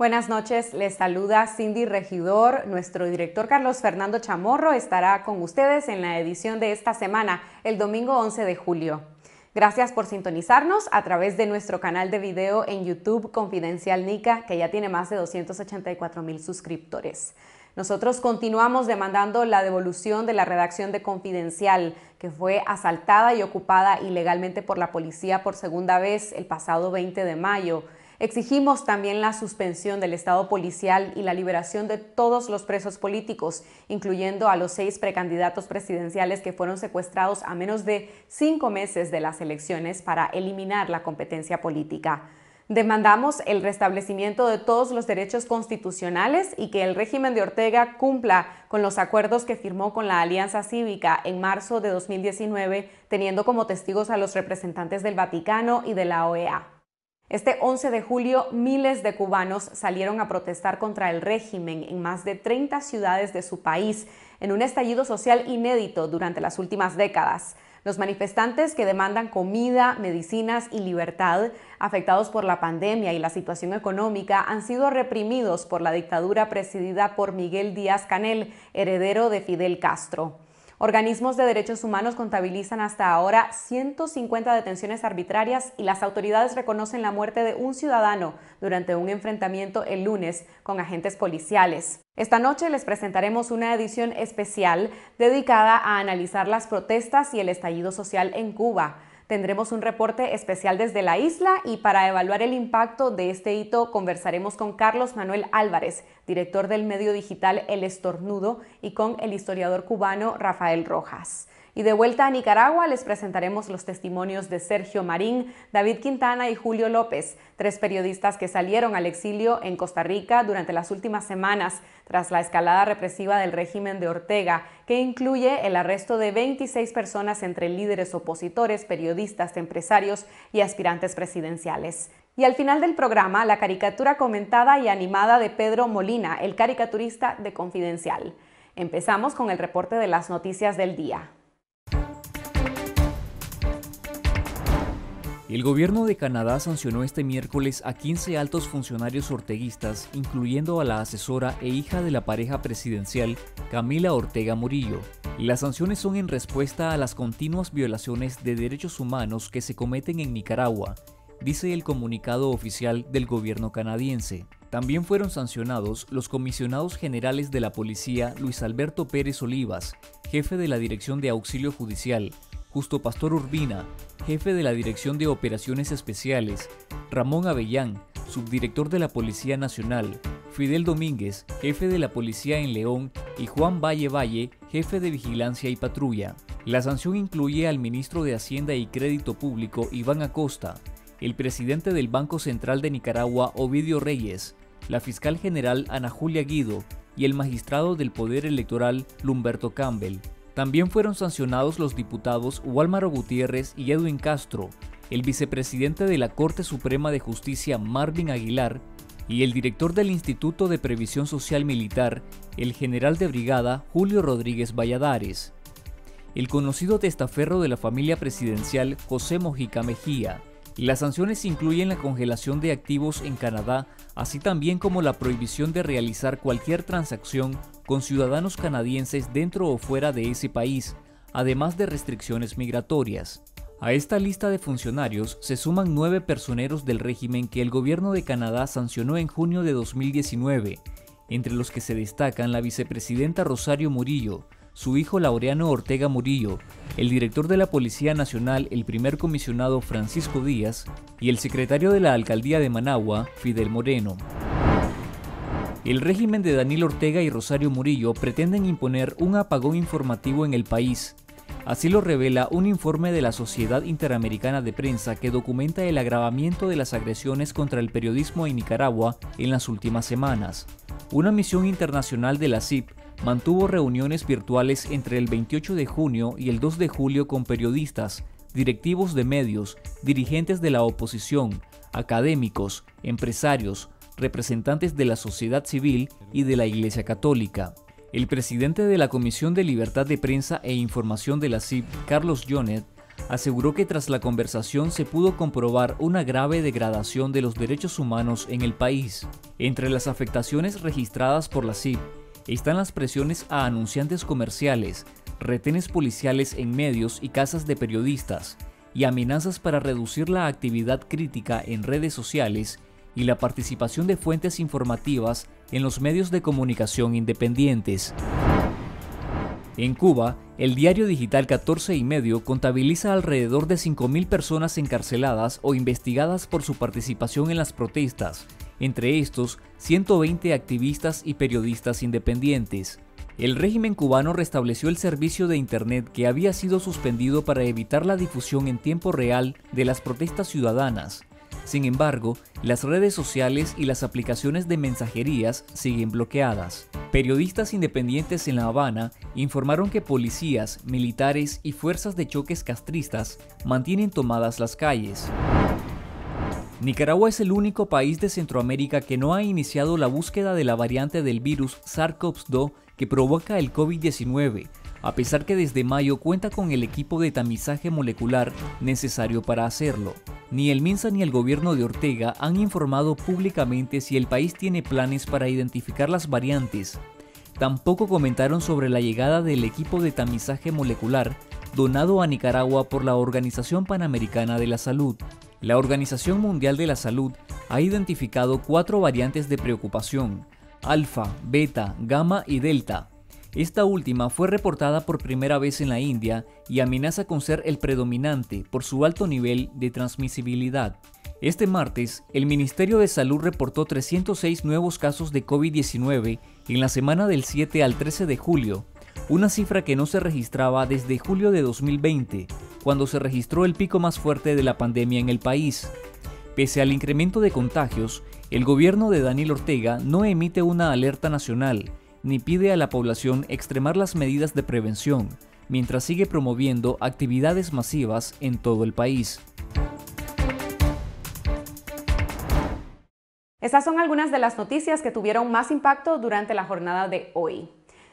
Buenas noches, les saluda Cindy Regidor. Nuestro director Carlos Fernando Chamorro estará con ustedes en la edición de esta semana, el domingo 11 de julio. Gracias por sintonizarnos a través de nuestro canal de video en YouTube Confidencial Nica, que ya tiene más de 284 mil suscriptores. Nosotros continuamos demandando la devolución de la redacción de Confidencial, que fue asaltada y ocupada ilegalmente por la policía por segunda vez el pasado 20 de mayo. Exigimos también la suspensión del Estado policial y la liberación de todos los presos políticos, incluyendo a los seis precandidatos presidenciales que fueron secuestrados a menos de cinco meses de las elecciones para eliminar la competencia política. Demandamos el restablecimiento de todos los derechos constitucionales y que el régimen de Ortega cumpla con los acuerdos que firmó con la Alianza Cívica en marzo de 2019, teniendo como testigos a los representantes del Vaticano y de la OEA. Este 11 de julio, miles de cubanos salieron a protestar contra el régimen en más de 30 ciudades de su país, en un estallido social inédito durante las últimas décadas. Los manifestantes que demandan comida, medicinas y libertad, afectados por la pandemia y la situación económica, han sido reprimidos por la dictadura presidida por Miguel Díaz Canel, heredero de Fidel Castro. Organismos de derechos humanos contabilizan hasta ahora 150 detenciones arbitrarias y las autoridades reconocen la muerte de un ciudadano durante un enfrentamiento el lunes con agentes policiales. Esta noche les presentaremos una edición especial dedicada a analizar las protestas y el estallido social en Cuba Tendremos un reporte especial desde la isla y para evaluar el impacto de este hito conversaremos con Carlos Manuel Álvarez, director del medio digital El Estornudo, y con el historiador cubano Rafael Rojas. Y de vuelta a Nicaragua les presentaremos los testimonios de Sergio Marín, David Quintana y Julio López, tres periodistas que salieron al exilio en Costa Rica durante las últimas semanas tras la escalada represiva del régimen de Ortega, que incluye el arresto de 26 personas entre líderes opositores, periodistas, empresarios y aspirantes presidenciales. Y al final del programa, la caricatura comentada y animada de Pedro Molina, el caricaturista de Confidencial. Empezamos con el reporte de las noticias del día. El gobierno de Canadá sancionó este miércoles a 15 altos funcionarios orteguistas, incluyendo a la asesora e hija de la pareja presidencial, Camila Ortega Murillo. Las sanciones son en respuesta a las continuas violaciones de derechos humanos que se cometen en Nicaragua, dice el comunicado oficial del gobierno canadiense. También fueron sancionados los comisionados generales de la policía Luis Alberto Pérez Olivas, jefe de la Dirección de Auxilio Judicial, Justo Pastor Urbina, jefe de la Dirección de Operaciones Especiales, Ramón Avellán, subdirector de la Policía Nacional, Fidel Domínguez, jefe de la Policía en León, y Juan Valle Valle, jefe de Vigilancia y Patrulla. La sanción incluye al ministro de Hacienda y Crédito Público, Iván Acosta, el presidente del Banco Central de Nicaragua, Ovidio Reyes, la fiscal general Ana Julia Guido y el magistrado del Poder Electoral, Lumberto Campbell. También fueron sancionados los diputados Walmaro Gutiérrez y Edwin Castro, el vicepresidente de la Corte Suprema de Justicia Marvin Aguilar y el director del Instituto de Previsión Social Militar, el general de brigada Julio Rodríguez Valladares. El conocido testaferro de la familia presidencial José Mojica Mejía. Las sanciones incluyen la congelación de activos en Canadá, así también como la prohibición de realizar cualquier transacción con ciudadanos canadienses dentro o fuera de ese país, además de restricciones migratorias. A esta lista de funcionarios se suman nueve personeros del régimen que el gobierno de Canadá sancionó en junio de 2019, entre los que se destacan la vicepresidenta Rosario Murillo, su hijo Laureano Ortega Murillo, el director de la Policía Nacional, el primer comisionado Francisco Díaz, y el secretario de la Alcaldía de Managua, Fidel Moreno. El régimen de Daniel Ortega y Rosario Murillo pretenden imponer un apagón informativo en el país. Así lo revela un informe de la Sociedad Interamericana de Prensa que documenta el agravamiento de las agresiones contra el periodismo en Nicaragua en las últimas semanas. Una misión internacional de la CIP mantuvo reuniones virtuales entre el 28 de junio y el 2 de julio con periodistas, directivos de medios, dirigentes de la oposición, académicos, empresarios, representantes de la sociedad civil y de la Iglesia Católica. El presidente de la Comisión de Libertad de Prensa e Información de la CIP, Carlos Jonet, aseguró que tras la conversación se pudo comprobar una grave degradación de los derechos humanos en el país. Entre las afectaciones registradas por la CIP están las presiones a anunciantes comerciales, retenes policiales en medios y casas de periodistas, y amenazas para reducir la actividad crítica en redes sociales y la participación de fuentes informativas en los medios de comunicación independientes. En Cuba, el diario digital 14 y medio contabiliza alrededor de 5.000 personas encarceladas o investigadas por su participación en las protestas, entre estos 120 activistas y periodistas independientes. El régimen cubano restableció el servicio de Internet que había sido suspendido para evitar la difusión en tiempo real de las protestas ciudadanas, sin embargo, las redes sociales y las aplicaciones de mensajerías siguen bloqueadas. Periodistas independientes en La Habana informaron que policías, militares y fuerzas de choques castristas mantienen tomadas las calles. Nicaragua es el único país de Centroamérica que no ha iniciado la búsqueda de la variante del virus SARS-CoV-2 que provoca el COVID-19, a pesar que desde mayo cuenta con el equipo de tamizaje molecular necesario para hacerlo. Ni el Minsa ni el gobierno de Ortega han informado públicamente si el país tiene planes para identificar las variantes. Tampoco comentaron sobre la llegada del equipo de tamizaje molecular donado a Nicaragua por la Organización Panamericana de la Salud. La Organización Mundial de la Salud ha identificado cuatro variantes de preocupación, alfa, beta, gamma y delta, esta última fue reportada por primera vez en la India y amenaza con ser el predominante por su alto nivel de transmisibilidad. Este martes, el Ministerio de Salud reportó 306 nuevos casos de COVID-19 en la semana del 7 al 13 de julio, una cifra que no se registraba desde julio de 2020, cuando se registró el pico más fuerte de la pandemia en el país. Pese al incremento de contagios, el gobierno de Daniel Ortega no emite una alerta nacional, ni pide a la población extremar las medidas de prevención, mientras sigue promoviendo actividades masivas en todo el país. Esas son algunas de las noticias que tuvieron más impacto durante la jornada de hoy.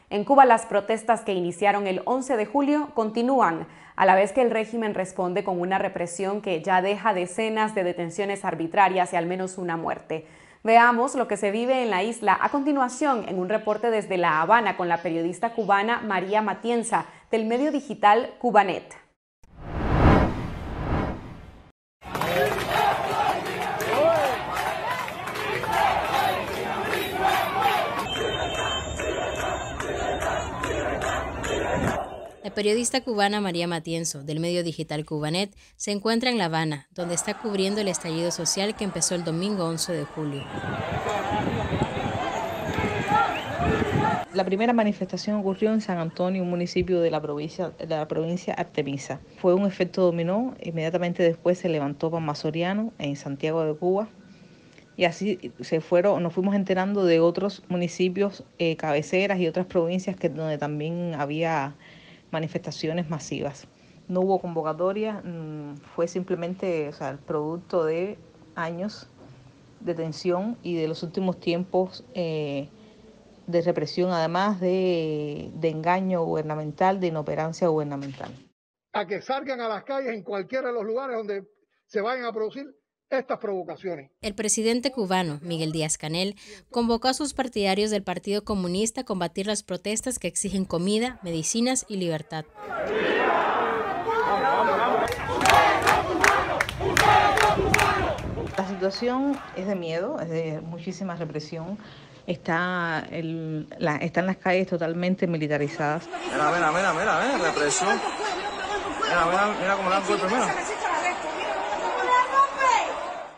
En Cuba las protestas que iniciaron el 11 de julio continúan, a la vez que el régimen responde con una represión que ya deja decenas de detenciones arbitrarias y al menos una muerte. Veamos lo que se vive en la isla a continuación en un reporte desde La Habana con la periodista cubana María Matienza del medio digital Cubanet. periodista cubana María Matienzo, del medio digital Cubanet, se encuentra en La Habana, donde está cubriendo el estallido social que empezó el domingo 11 de julio. La primera manifestación ocurrió en San Antonio, un municipio de la provincia, de Artemisa. Fue un efecto dominó, inmediatamente después se levantó Pan Masoriano en Santiago de Cuba, y así se fueron, nos fuimos enterando de otros municipios, eh, cabeceras y otras provincias que donde también había manifestaciones masivas. No hubo convocatoria, mm, fue simplemente el producto de años de tensión y de los últimos tiempos eh, de represión, además de, de engaño gubernamental, de inoperancia gubernamental. A que salgan a las calles en cualquiera de los lugares donde se vayan a producir estas provocaciones. El presidente cubano, Miguel Díaz Canel, convocó a sus partidarios del Partido Comunista a combatir las protestas que exigen comida, medicinas y libertad. La situación es de miedo, es de muchísima represión. Está el, están las calles totalmente militarizadas. Mira, mira, mira, mira, eh, represión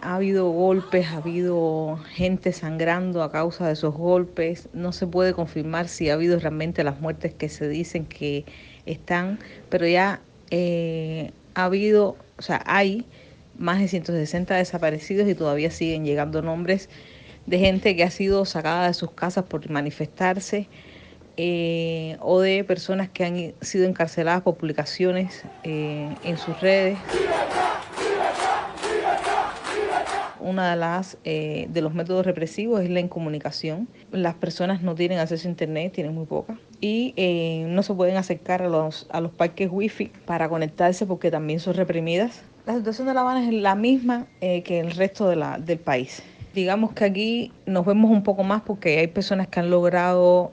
ha habido golpes, ha habido gente sangrando a causa de esos golpes. No se puede confirmar si ha habido realmente las muertes que se dicen que están, pero ya eh, ha habido, o sea, hay más de 160 desaparecidos y todavía siguen llegando nombres de gente que ha sido sacada de sus casas por manifestarse eh, o de personas que han sido encarceladas por publicaciones eh, en sus redes una de las eh, de los métodos represivos es la incomunicación. Las personas no tienen acceso a internet, tienen muy poca y eh, no se pueden acercar a los a los parques wifi para conectarse porque también son reprimidas. La situación de La Habana es la misma eh, que el resto de la, del país. Digamos que aquí nos vemos un poco más porque hay personas que han logrado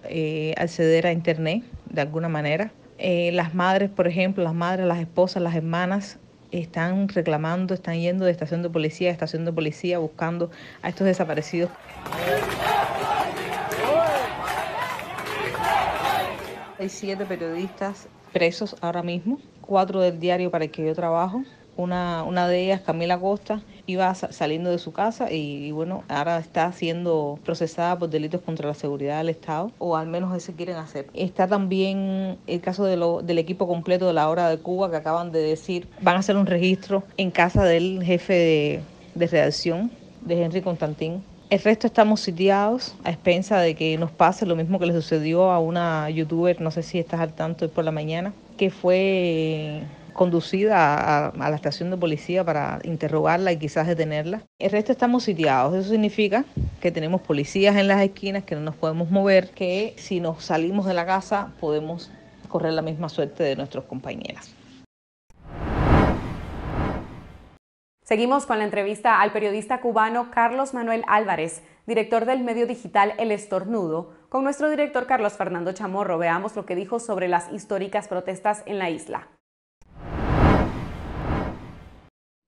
acceder a internet de alguna manera. las madres, por ejemplo, las madres, las esposas, las hermanas están reclamando, están yendo de estación de policía a estación de policía buscando a estos desaparecidos. Hay siete periodistas presos ahora mismo, cuatro del diario para el que yo trabajo, una, una de ellas, Camila Costa, iba saliendo de su casa y, bueno, ahora está siendo procesada por delitos contra la seguridad del Estado, o al menos eso quieren hacer. Está también el caso del equipo completo de la hora de Cuba que acaban de decir, van a hacer un registro en casa del jefe de, redacción, de Henry Constantín, el resto estamos sitiados a expensa de que nos pase lo mismo que le sucedió a una youtuber, no sé si estás al tanto hoy por la mañana, que fue conducida a, la estación de policía para interrogarla y quizás detenerla. El resto estamos sitiados. Eso significa que tenemos policías en las esquinas, que no nos podemos mover, que si nos salimos de la casa podemos correr la misma suerte de nuestros compañeras. Seguimos con la entrevista al periodista cubano Carlos Manuel Álvarez, director del medio digital El Estornudo, con nuestro director Carlos Fernando Chamorro. Veamos lo que dijo sobre las históricas protestas en la isla.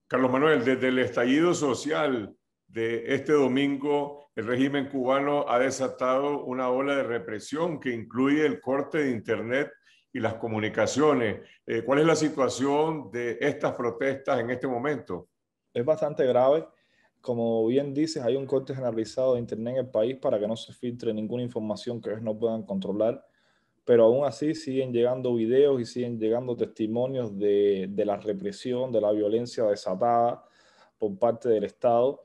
Carlos Manuel, desde el estallido social de este domingo, el régimen cubano ha desatado una ola de represión que incluye el corte de Internet y las comunicaciones. Eh, ¿Cuál es la situación de estas protestas en este momento? Es bastante grave. Como bien dices, hay un corte generalizado de Internet en el país para que no se filtre ninguna información que ellos no puedan controlar pero aún así siguen llegando videos y siguen llegando testimonios de, la represión, de la violencia desatada por parte del Estado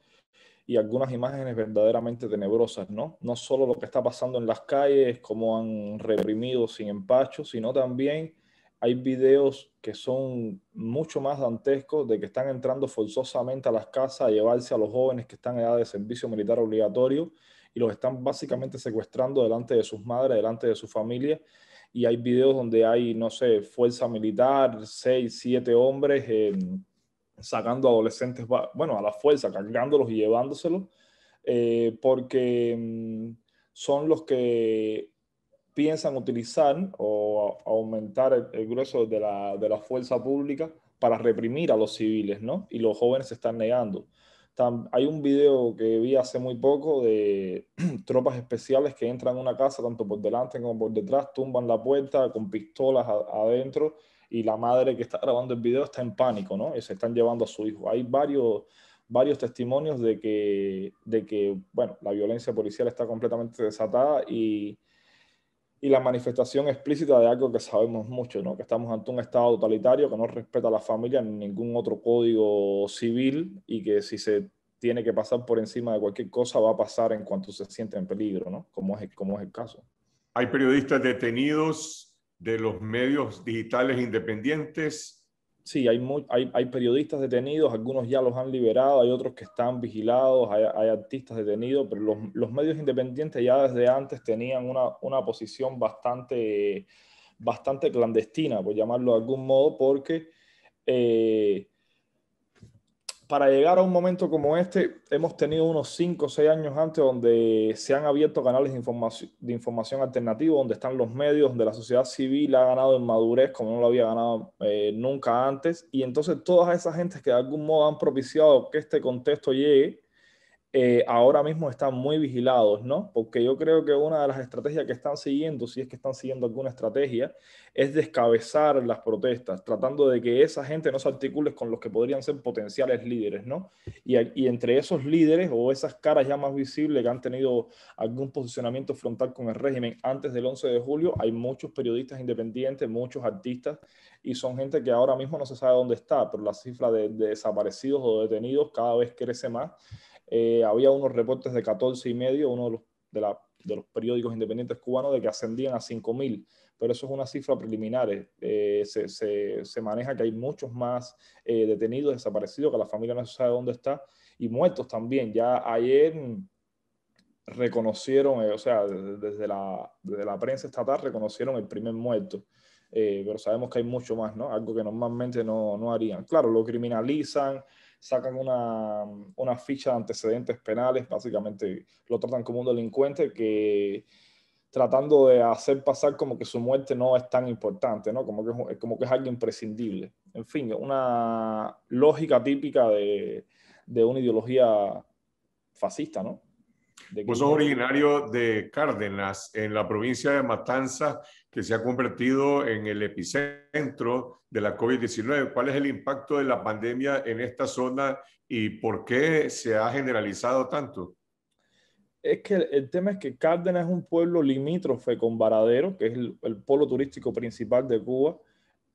y algunas imágenes verdaderamente tenebrosas, ¿no? No solo lo que está pasando en las calles, como han reprimido sin empacho, sino también hay videos que son mucho más dantescos de que están entrando forzosamente a las casas a llevarse a los jóvenes que están en edad de servicio militar obligatorio y los están básicamente secuestrando delante de sus madres, delante de su familia. Y hay videos donde hay, no sé, fuerza militar, seis, siete hombres eh, sacando adolescentes, bueno, a la fuerza, cargándolos y llevándoselos, eh, porque mm, son los que piensan utilizar o aumentar el, grueso de la, de la fuerza pública para reprimir a los civiles, ¿no? Y los jóvenes se están negando hay un video que vi hace muy poco de tropas especiales que entran a una casa tanto por delante como por detrás, tumban la puerta con pistolas adentro y la madre que está grabando el video está en pánico, ¿no? Y se están llevando a su hijo. Hay varios, varios testimonios de que, de que bueno, la violencia policial está completamente desatada y, y la manifestación explícita de algo que sabemos mucho, ¿no? que estamos ante un Estado totalitario que no respeta a la familia ni ningún otro código civil y que si se tiene que pasar por encima de cualquier cosa va a pasar en cuanto se siente en peligro, ¿no? como, es, como es el caso. Hay periodistas detenidos de los medios digitales independientes sí, hay, muy, hay, hay, periodistas detenidos, algunos ya los han liberado, hay otros que están vigilados, hay, artistas detenidos, pero los, los, medios independientes ya desde antes tenían una, posición bastante, bastante clandestina, por llamarlo de algún modo, porque... Eh, para llegar a un momento como este, hemos tenido unos 5 o 6 años antes donde se han abierto canales de información, de información alternativa, donde están los medios, donde la sociedad civil ha ganado en madurez como no lo había ganado eh, nunca antes. Y entonces todas esas gentes que de algún modo han propiciado que este contexto llegue, eh, ahora mismo están muy vigilados, ¿no? Porque yo creo que una de las estrategias que están siguiendo, si es que están siguiendo alguna estrategia, es descabezar las protestas, tratando de que esa gente no se articule con los que podrían ser potenciales líderes, ¿no? Y, entre esos líderes o esas caras ya más visibles que han tenido algún posicionamiento frontal con el régimen antes del 11 de julio, hay muchos periodistas independientes, muchos artistas, y son gente que ahora mismo no se sabe dónde está, pero la cifra de, de desaparecidos o detenidos cada vez crece más. Eh, había unos reportes de 14 y medio, uno de los, la, de los periódicos independientes cubanos, de que ascendían a 5.000, pero eso es una cifra preliminar. Eh, eh, se, se, se, maneja que hay muchos más detenidos, desaparecidos, que la familia no sabe dónde está, y muertos también. Ya ayer reconocieron, o sea, desde la, la, prensa estatal reconocieron el primer muerto. pero sabemos que hay mucho más, ¿no? Algo que normalmente no, no harían. Claro, lo criminalizan, sacan una, ficha de antecedentes penales, básicamente lo tratan como un delincuente que tratando de hacer pasar como que su muerte no es tan importante, ¿no? como, que es, como que es algo imprescindible. En fin, una lógica típica de, una ideología fascista, ¿no? Vos pues originario de Cárdenas, en la provincia de Matanzas, que se ha convertido en el epicentro de la COVID-19. ¿Cuál es el impacto de la pandemia en esta zona y por qué se ha generalizado tanto? Es que el tema es que Cárdenas es un pueblo limítrofe con Varadero, que es el, el polo turístico principal de Cuba,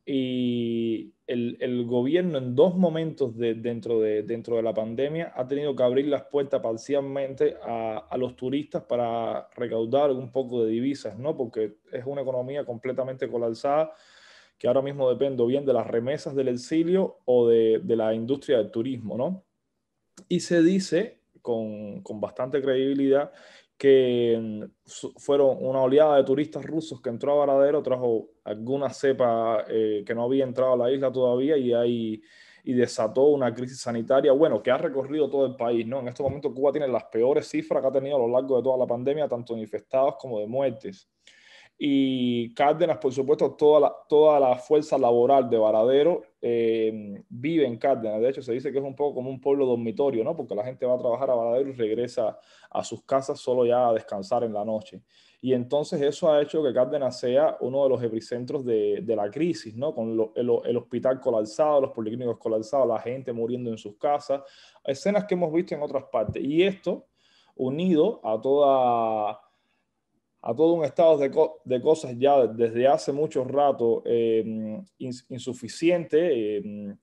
y el, gobierno en dos momentos de, dentro, de, dentro de la pandemia ha tenido que abrir las puertas parcialmente a, los turistas para recaudar un poco de divisas, ¿no? Porque es una economía completamente colapsada que ahora mismo depende bien de las remesas del exilio o de, la industria del turismo, ¿no? Y se dice con, con bastante credibilidad que mm, fueron una oleada de turistas rusos que entró a Varadero, trajo alguna cepa eh, que no había entrado a la isla todavía y ahí y desató una crisis sanitaria, bueno, que ha recorrido todo el país, ¿no? En este momento Cuba tiene las peores cifras que ha tenido a lo largo de toda la pandemia, tanto de infectados como de muertes y Cárdenas, por supuesto, toda la, toda la fuerza laboral de Varadero eh, vive en Cárdenas. De hecho, se dice que es un poco como un pueblo dormitorio, ¿no? Porque la gente va a trabajar a Varadero y regresa a sus casas solo ya a descansar en la noche. Y entonces eso ha hecho que Cárdenas sea uno de los epicentros de, la crisis, ¿no? Con el, hospital colapsado, los policlínicos colapsados, la gente muriendo en sus casas, escenas que hemos visto en otras partes. Y esto, unido a toda a todo un estado de, de cosas ya desde hace mucho rato eh, insuficiente eh,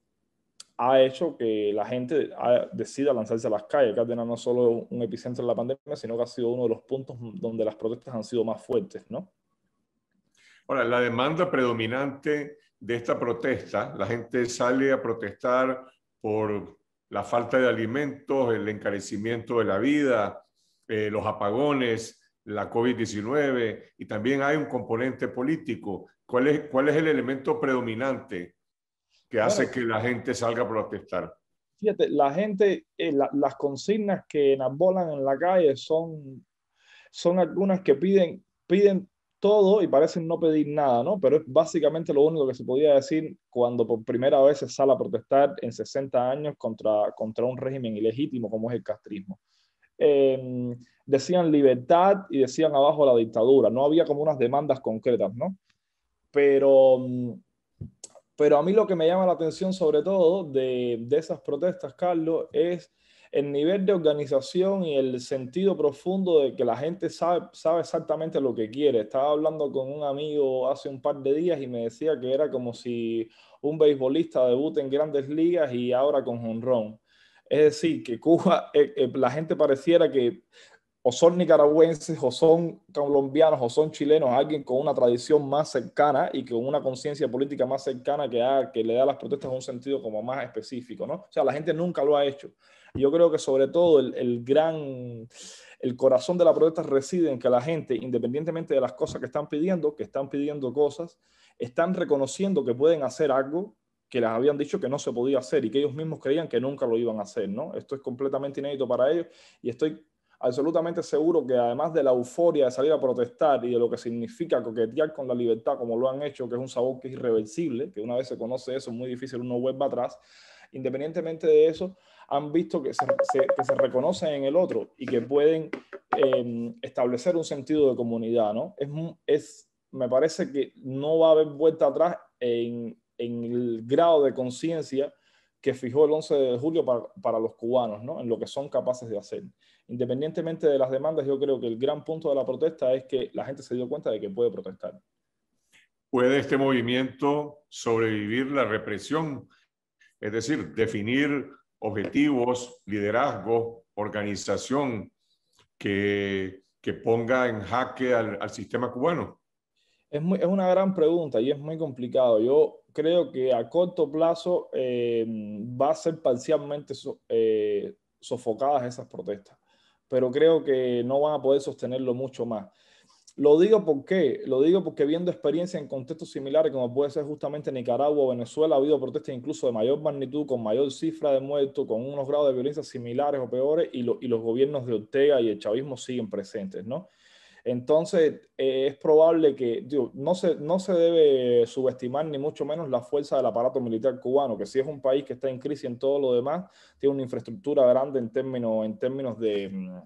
ha hecho que la gente decida lanzarse a las calles. tenido no solo un epicentro de la pandemia, sino que ha sido uno de los puntos donde las protestas han sido más fuertes, ¿no? Ahora, la demanda predominante de esta protesta, la gente sale a protestar por la falta de alimentos, el encarecimiento de la vida, eh, los apagones, la COVID-19 y también hay un componente político. ¿Cuál es, cuál es el elemento predominante que hace que la gente salga a protestar? Fíjate, la gente, eh, las consignas que enambulan en la calle son, son algunas que piden, piden todo y parecen no pedir nada, ¿no? Pero es básicamente lo único que se podía decir cuando por primera vez se sale a protestar en 60 años contra, contra un régimen ilegítimo como es el castrismo. Em, decían libertad y decían abajo la dictadura. No había como unas demandas concretas, ¿no? Pero, em, pero a mí lo que me llama la atención sobre todo de, esas protestas, Carlos, es el nivel de organización y el sentido profundo de que la gente sabe, sabe exactamente lo que quiere. Estaba hablando con un amigo hace un par de días y me decía que era como si un beisbolista debute en grandes ligas y ahora con jonrón. Es decir, que Cuba, eh, eh, la gente pareciera que o son nicaragüenses, o son colombianos, o son chilenos, alguien con una tradición más cercana y con una conciencia política más cercana que, que le da a las protestas un sentido como más específico, ¿no? O sea, la gente nunca lo ha hecho. Yo creo que sobre todo el gran, el corazón de la protesta reside en que la gente, independientemente de las cosas que están pidiendo, que están pidiendo cosas, están reconociendo que pueden hacer algo que les habían dicho que no se podía hacer y que ellos mismos creían que nunca lo iban a hacer, ¿no? Esto es completamente inédito para ellos y estoy absolutamente seguro que además de la euforia de salir a protestar y de lo que significa coquetear con la libertad como lo han hecho, que es un sabor que es irreversible, que una vez se conoce eso es muy difícil uno vuelva atrás, independientemente de eso, han visto que se, que se reconocen en el otro y que pueden em, establecer un sentido de comunidad, ¿no? Es, es, me parece que no va a haber vuelta atrás en, en el grado de conciencia que fijó el 11 de julio para, los cubanos, ¿no? en lo que son capaces de hacer. Independientemente de las demandas, yo creo que el gran punto de la protesta es que la gente se dio cuenta de que puede protestar. ¿Puede este movimiento sobrevivir la represión? Es decir, definir objetivos, liderazgo, organización que, ponga en jaque al, sistema cubano. Es, es una gran pregunta y es muy complicado. Yo creo que a corto plazo eh, va a ser parcialmente eh, sofocadas esas protestas, pero creo que no van a poder sostenerlo mucho más. Lo digo porque, lo digo porque viendo experiencia en contextos similares como puede ser justamente Nicaragua o Venezuela, ha habido protestas incluso de mayor magnitud, con mayor cifra de muertos, con unos grados de violencia similares o peores, y, y los gobiernos de Ortega y el chavismo siguen presentes, ¿no? Entonces, eh, es probable que, no se, no se debe subestimar ni mucho menos la fuerza del aparato militar cubano, que si es un país que está en crisis en todo lo demás, tiene una infraestructura grande en términos, en términos mm,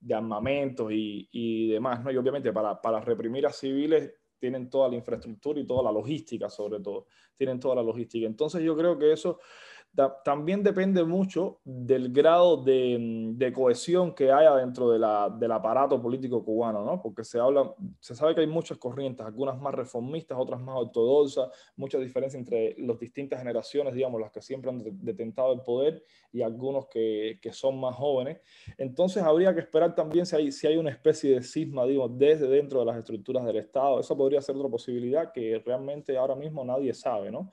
de, armamentos y, y, demás, ¿no? Y obviamente para, para reprimir a civiles tienen toda la infraestructura y toda la logística, sobre todo, tienen toda la logística. Entonces, yo creo que eso también depende mucho del grado de, mm, cohesión que haya dentro de del aparato político cubano, ¿no? Porque se habla, se sabe que hay muchas corrientes, algunas más reformistas, otras más ortodoxas, mucha diferencia entre las distintas generaciones, digamos, las que siempre han detentado el poder y algunos que, son más jóvenes. Entonces habría que esperar también si hay, si hay una especie de cisma, digamos, desde dentro de las estructuras del Estado. Eso podría ser otra posibilidad que realmente ahora mismo nadie sabe, ¿no?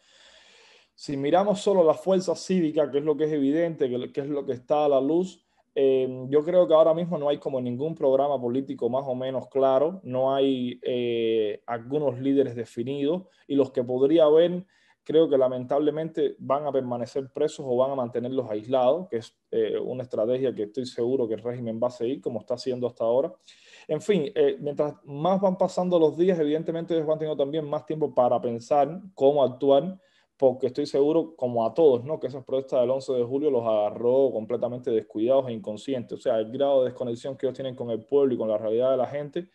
Si miramos solo la fuerza cívica, que es lo que es evidente, que es lo que está a la luz, eh, yo creo que ahora mismo no hay como ningún programa político más o menos claro, no hay eh, algunos líderes definidos y los que podría haber, creo que lamentablemente van a permanecer presos o van a mantenerlos aislados, que es eh, una estrategia que estoy seguro que el régimen va a seguir como está haciendo hasta ahora. En fin, mientras más van pasando los días, evidentemente ellos van teniendo también más tiempo para pensar cómo actuar porque estoy seguro, como a todos, ¿no? que esas protestas del 11 de julio los agarró completamente descuidados e inconscientes. O sea, el grado de desconexión que ellos tienen con el pueblo y con la realidad de la gente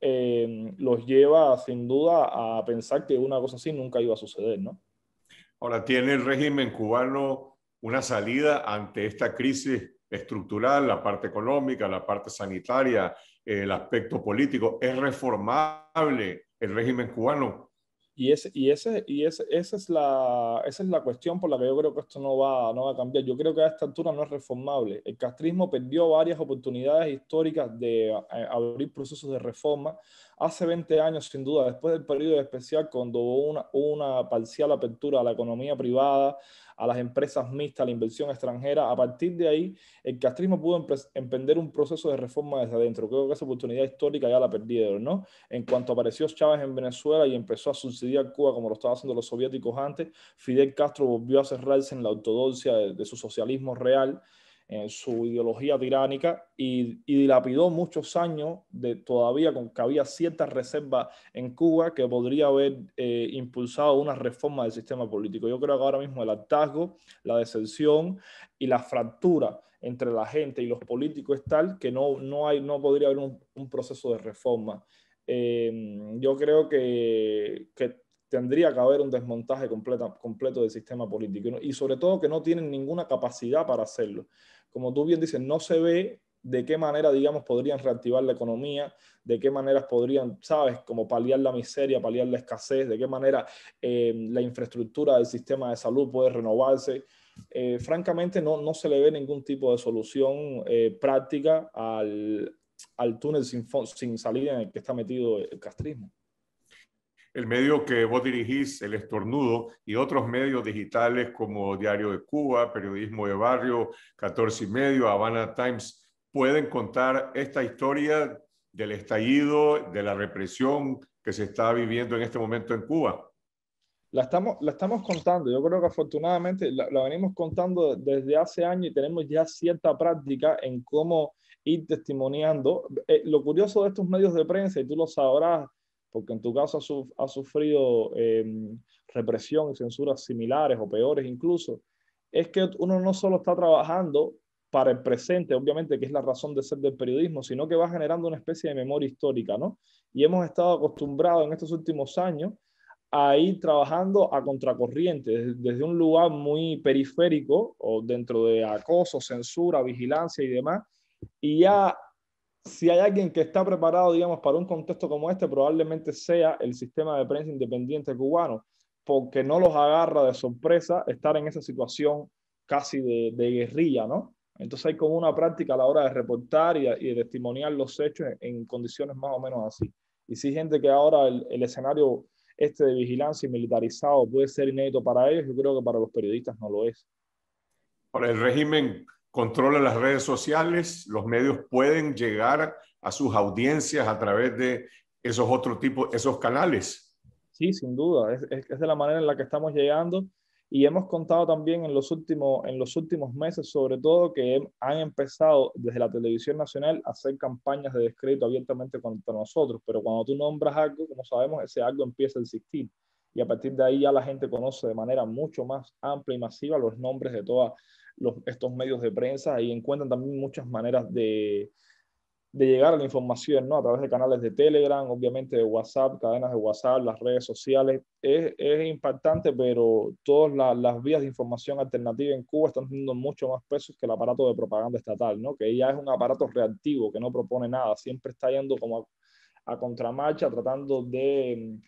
eh, los lleva sin duda a pensar que una cosa así nunca iba a suceder. ¿no? Ahora, ¿tiene el régimen cubano una salida ante esta crisis estructural, la parte económica, la parte sanitaria, el aspecto político? ¿Es reformable el régimen cubano? Y, ese, y, esa, es la, esa es la cuestión por la que yo creo que esto no va, a cambiar. Yo creo que a esta altura no es reformable. El castrismo perdió varias oportunidades históricas de eh, abrir procesos de reforma. Hace 20 años, sin duda, después del periodo especial, cuando hubo una, una parcial apertura a la economía privada, a las empresas mixtas, a la inversión extranjera. A partir de ahí, el castrismo pudo emprender un proceso de reforma desde adentro. Creo que esa oportunidad histórica ya la perdieron, ¿no? En cuanto apareció Chávez en Venezuela y empezó a subsidiar Cuba como lo estaban haciendo los soviéticos antes, Fidel Castro volvió a cerrarse en la ortodoxia de su socialismo real su ideología tiránica y, dilapidó muchos años de todavía con que había ciertas reservas en Cuba que podría haber eh, impulsado una reforma del sistema político. Yo creo que ahora mismo el hartazgo, la decepción y la fractura entre la gente y los políticos es tal que no, hay, no podría haber un, proceso de reforma. Em, yo creo que, tendría que haber un desmontaje completo del sistema político y sobre todo que no tienen ninguna capacidad para hacerlo como tú bien dices, no se ve de qué manera, digamos, podrían reactivar la economía, de qué maneras podrían, sabes, como paliar la miseria, paliar la escasez, de qué manera eh, la infraestructura del sistema de salud puede renovarse. Eh, francamente, no, se le ve ningún tipo de solución eh, práctica al, túnel sin, sin salida en el que está metido el castrismo el medio que vos dirigís, El Estornudo, y otros medios digitales como Diario de Cuba, Periodismo de Barrio, 14 y Medio, Habana Times, pueden contar esta historia del estallido, de la represión que se está viviendo en este momento en Cuba? La estamos, la estamos contando. Yo creo que afortunadamente la, venimos contando desde hace años y tenemos ya cierta práctica en cómo ir testimoniando. Eh, lo curioso de estos medios de prensa, y tú lo sabrás, porque en tu caso ha sufrido em, represión y censuras similares o peores incluso, es que uno no solo está trabajando para el presente, obviamente, que es la razón de ser del periodismo, sino que va generando una especie de memoria histórica, ¿no? Y hemos estado acostumbrados en estos últimos años a ir trabajando a contracorriente, desde un lugar muy periférico, o dentro de acoso, censura, vigilancia y demás, y ya si hay alguien que está preparado, digamos, para un contexto como este, probablemente sea el sistema de prensa independiente cubano, porque no los agarra de sorpresa estar en esa situación casi de, guerrilla, ¿no? Entonces hay como una práctica a la hora de reportar y, de testimoniar los hechos en, condiciones más o menos así. Y si gente que ahora el, escenario este de vigilancia y militarizado puede ser inédito para ellos, yo creo que para los periodistas no lo es. Por el régimen controla las redes sociales, los medios pueden llegar a sus audiencias a través de esos otros tipos, esos canales. Sí, sin duda, es, de la manera en la que estamos llegando y hemos contado también en los, últimos, en los últimos meses, sobre todo, que han empezado desde la televisión nacional a hacer campañas de descrédito abiertamente contra nosotros, pero cuando tú nombras algo, como sabemos, ese algo empieza a existir y a partir de ahí ya la gente conoce de manera mucho más amplia y masiva los nombres de todos estos medios de prensa y encuentran también muchas maneras de, de llegar a la información, ¿no? A través de canales de Telegram, obviamente de WhatsApp, cadenas de WhatsApp, las redes sociales. Es, es impactante, pero todas las vías de información alternativa en Cuba están teniendo mucho más peso que el aparato de propaganda estatal, ¿no? Que ya es un aparato reactivo, que no propone nada, siempre está yendo como a, a contramarcha, tratando de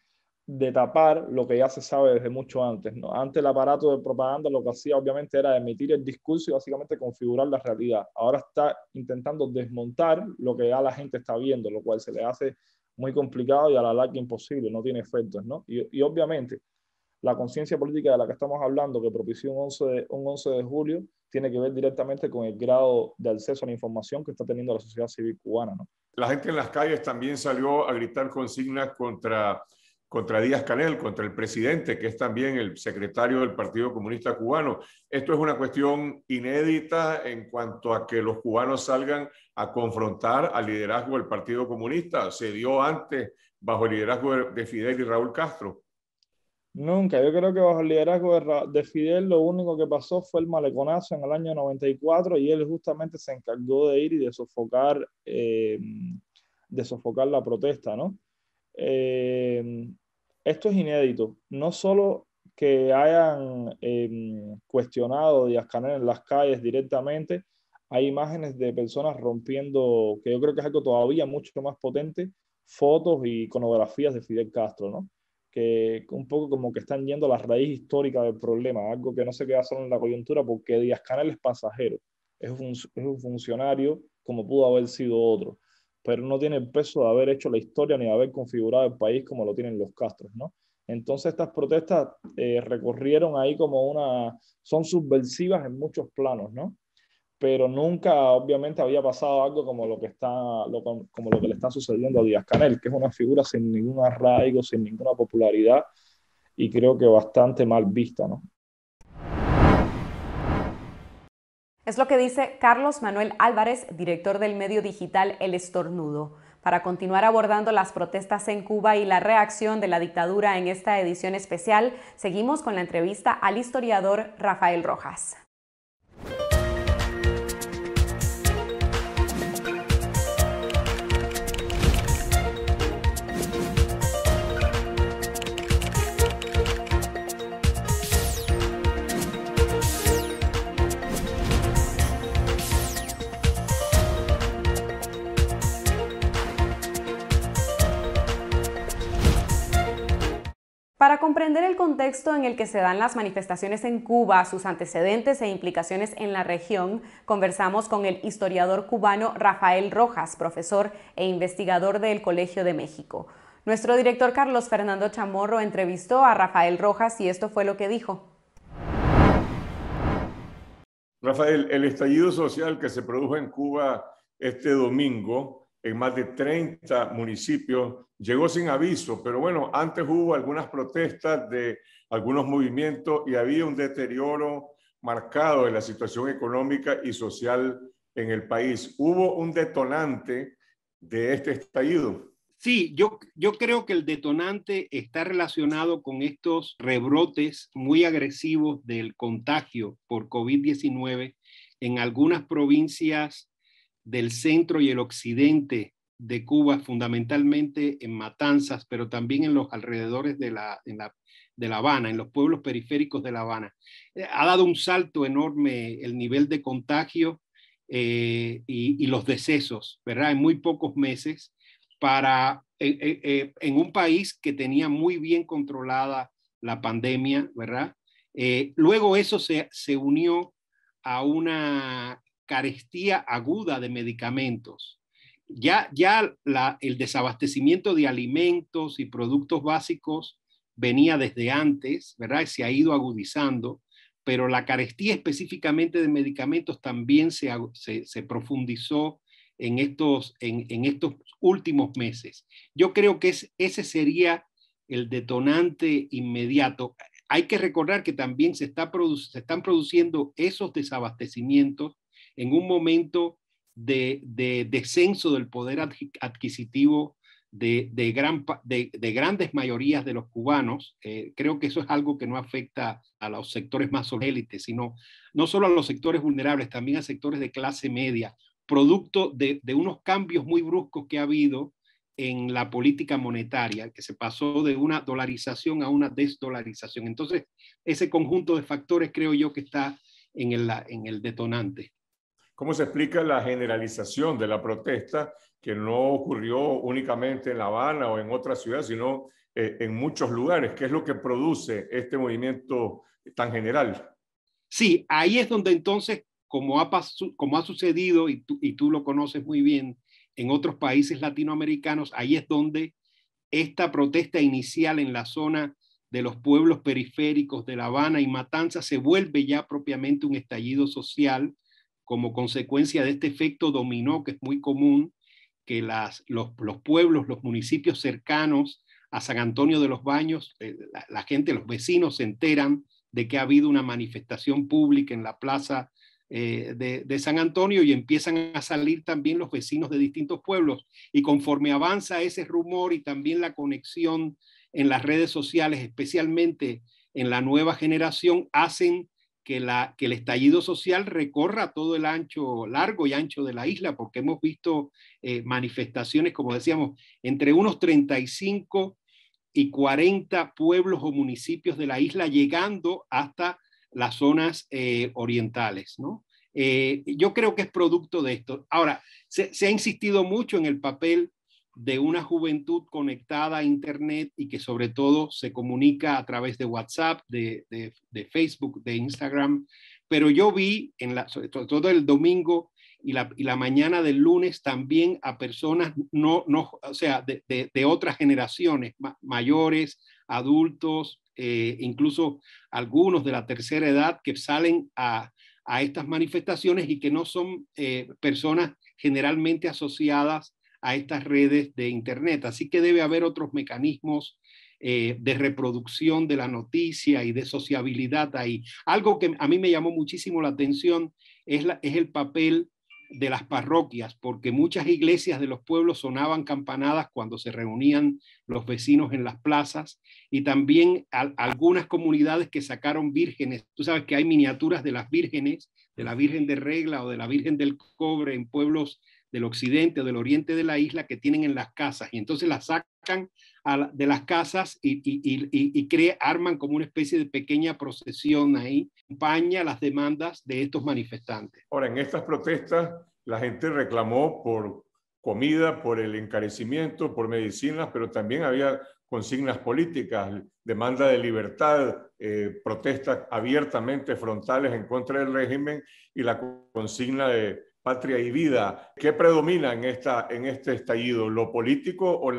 de tapar lo que ya se sabe desde mucho antes. ¿no? Antes el aparato de propaganda lo que hacía obviamente era emitir el discurso y básicamente configurar la realidad. Ahora está intentando desmontar lo que ya la gente está viendo, lo cual se le hace muy complicado y a la larga imposible, no tiene efectos. Y, obviamente la conciencia política de la que estamos hablando, que propició un 11, de, un 11 de julio, tiene que ver directamente con el grado de acceso a la información que está teniendo la sociedad civil cubana. La gente en las calles también salió a gritar consignas contra contra Díaz Canel, contra el presidente, que es también el secretario del Partido Comunista Cubano. Esto es una cuestión inédita en cuanto a que los cubanos salgan a confrontar al liderazgo del Partido Comunista. Se dio antes bajo el liderazgo de Fidel y Raúl Castro. Nunca, yo creo que bajo el liderazgo de Fidel lo único que pasó fue el maleconazo en el año 94 y él justamente se encargó de ir y de sofocar, eh, de sofocar la protesta, ¿no? Em, esto es inédito. No solo que hayan em, cuestionado Díaz Canel en las calles directamente, hay imágenes de personas rompiendo, que yo creo que es algo todavía mucho más potente, fotos y iconografías de Fidel Castro, que un poco como que están yendo a la raíz histórica del problema, algo que no se queda solo en la coyuntura porque Díaz Canel es pasajero, es un funcionario como pudo haber sido otro pero no tiene el peso de haber hecho la historia ni de haber configurado el país como lo tienen los Castros, ¿no? Entonces estas protestas eh, recorrieron ahí como una, son subversivas en muchos planos, ¿no? Pero nunca obviamente había pasado algo como lo que, está, como lo que le está sucediendo a Díaz Canel, que es una figura sin ningún arraigo, sin ninguna popularidad y creo que bastante mal vista, ¿no? Es lo que dice Carlos Manuel Álvarez, director del medio digital El Estornudo. Para continuar abordando las protestas en Cuba y la reacción de la dictadura en esta edición especial, seguimos con la entrevista al historiador Rafael Rojas. Para comprender el contexto en el que se dan las manifestaciones en Cuba, sus antecedentes e implicaciones en la región, conversamos con el historiador cubano Rafael Rojas, profesor e investigador del Colegio de México. Nuestro director Carlos Fernando Chamorro entrevistó a Rafael Rojas y esto fue lo que dijo. Rafael, el estallido social que se produjo en Cuba este domingo en más de 30 municipios. Llegó sin aviso, pero bueno, antes hubo algunas protestas de algunos movimientos y había un deterioro marcado de la situación económica y social en el país. ¿Hubo un detonante de este estallido? Sí, yo, yo creo que el detonante está relacionado con estos rebrotes muy agresivos del contagio por COVID-19 en algunas provincias del centro y el occidente de Cuba, fundamentalmente en Matanzas, pero también en los alrededores de la, de la Habana, en los pueblos periféricos de La Habana. Eh, ha dado un salto enorme el nivel de contagio eh, y, los decesos, ¿verdad? En muy pocos meses, para, eh, en un país que tenía muy bien controlada la pandemia, ¿verdad? luego eso se, se unió a una carestía aguda de medicamentos. Ya, ya el desabastecimiento de alimentos y productos básicos venía desde antes, ¿verdad? se ha ido agudizando, pero la carestía específicamente de medicamentos también se, profundizó en estos, en, estos últimos meses. Yo creo que ese sería el detonante inmediato. Hay que recordar que también se, está se están produciendo esos desabastecimientos en un momento de, descenso del poder adquisitivo de, grandes mayorías de los cubanos. Eh, creo que eso es algo que no afecta a los sectores más élites, sino no solo a los sectores vulnerables, también a sectores de clase media, producto de, unos cambios muy bruscos que ha habido en la política monetaria, que se pasó de una dolarización a una desdolarización. Entonces, ese conjunto de factores creo yo que está en el detonante. ¿Cómo se explica la generalización de la protesta que no ocurrió únicamente en La Habana o en otras ciudades, sino eh, en muchos lugares? ¿Qué es lo que produce este movimiento tan general? Sí, ahí es donde entonces, como ha, sucedido, y y tú lo conoces muy bien, en otros países latinoamericanos, ahí es donde esta protesta inicial en la zona de los pueblos periféricos de La Habana y Matanza se vuelve ya propiamente un estallido social como consecuencia de este efecto dominó que es muy común, que las, los, pueblos, los municipios cercanos a San Antonio de los Baños, eh, la, gente, los vecinos se enteran de que ha habido una manifestación pública en la plaza eh, de, de San Antonio y empiezan a salir también los vecinos de distintos pueblos. Y conforme avanza ese rumor y también la conexión en las redes sociales, especialmente en la nueva generación, hacen que, el estallido social recorra todo el ancho, largo y ancho de la isla, porque hemos visto eh, manifestaciones, como decíamos, entre unos 35 y 40 pueblos o municipios de la isla, llegando hasta las zonas eh, orientales, eh, yo creo que es producto de esto. Ahora, se, se, ha insistido mucho en el papel de una juventud conectada a Internet y que sobre todo se comunica a través de WhatsApp, de, Facebook, de Instagram. Pero yo vi, en la, sobre todo el domingo y la, mañana del lunes, también a personas, no, no, sea, de, otras generaciones, mayores, adultos, eh, incluso algunos de la tercera edad que salen a, estas manifestaciones y que no son eh, personas generalmente asociadas a estas redes de Internet. Así que debe haber otros mecanismos eh, de reproducción de la noticia y de sociabilidad ahí. Algo que a mí me llamó muchísimo la atención es, la, es el papel de las parroquias, porque muchas iglesias de los pueblos sonaban campanadas cuando se reunían los vecinos en las plazas y también algunas comunidades que sacaron vírgenes. Tú sabes que hay miniaturas de las vírgenes, de la Virgen de Regla o de la Virgen del Cobre en pueblos del occidente, o del oriente de la isla que tienen en las casas. Y entonces las sacan de las casas y, arman como una especie de pequeña procesión ahí, acompaña las demandas de estos manifestantes. Ahora, en estas protestas, la gente reclamó por comida, por el encarecimiento, por medicinas, pero también había consignas políticas, demanda de libertad, eh, protestas abiertamente frontales en contra del régimen y la consigna de patria y vida, ¿qué predomina en, esta, en este estallido, lo político o,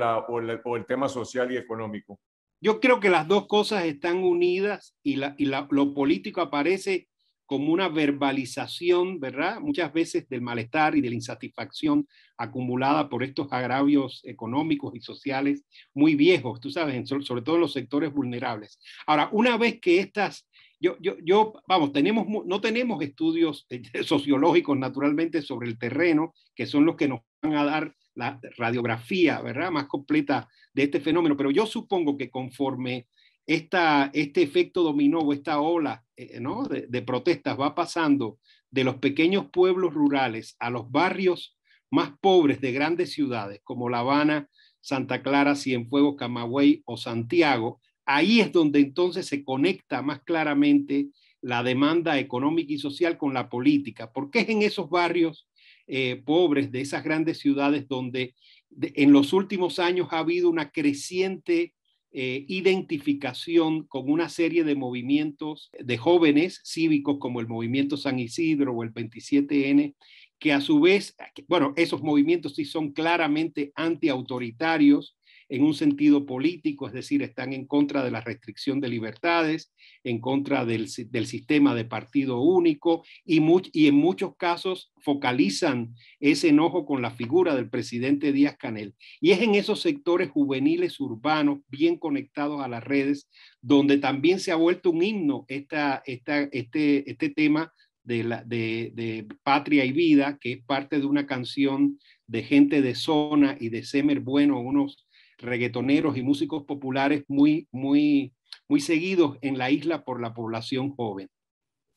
el tema social y económico? Yo creo que las dos cosas están unidas y, y lo político aparece como una verbalización, ¿verdad? Muchas veces del malestar y de la insatisfacción acumulada por estos agravios económicos y sociales muy viejos, tú sabes, sobre todo en los sectores vulnerables. Ahora, una vez que estas yo, yo, yo, vamos, tenemos, no tenemos estudios eh, sociológicos naturalmente sobre el terreno, que son los que nos van a dar la radiografía, ¿verdad? Más completa de este fenómeno, pero yo supongo que conforme este efecto dominó o esta ola eh, de, de protestas va pasando de los pequeños pueblos rurales a los barrios más pobres de grandes ciudades como La Habana, Santa Clara, Cienfuegos, Camagüey o Santiago, Ahí es donde entonces se conecta más claramente la demanda económica y social con la política, porque es en esos barrios eh, pobres de esas grandes ciudades donde en los últimos años ha habido una creciente eh, identificación con una serie de movimientos de jóvenes cívicos como el movimiento San Isidro o el 27N, que a su vez, bueno, esos movimientos sí son claramente antiautoritarios, en un sentido político, es decir, están en contra de la restricción de libertades, en contra del, del sistema de partido único y, y en muchos casos focalizan ese enojo con la figura del presidente Díaz Canel. Y es en esos sectores juveniles urbanos bien conectados a las redes donde también se ha vuelto un himno esta, esta, este, este tema de, la, de, de, Patria y Vida, que es parte de una canción de gente de zona y de Semer Bueno, unos reggaetoneros y músicos populares muy, muy, muy seguidos en la isla por la población joven.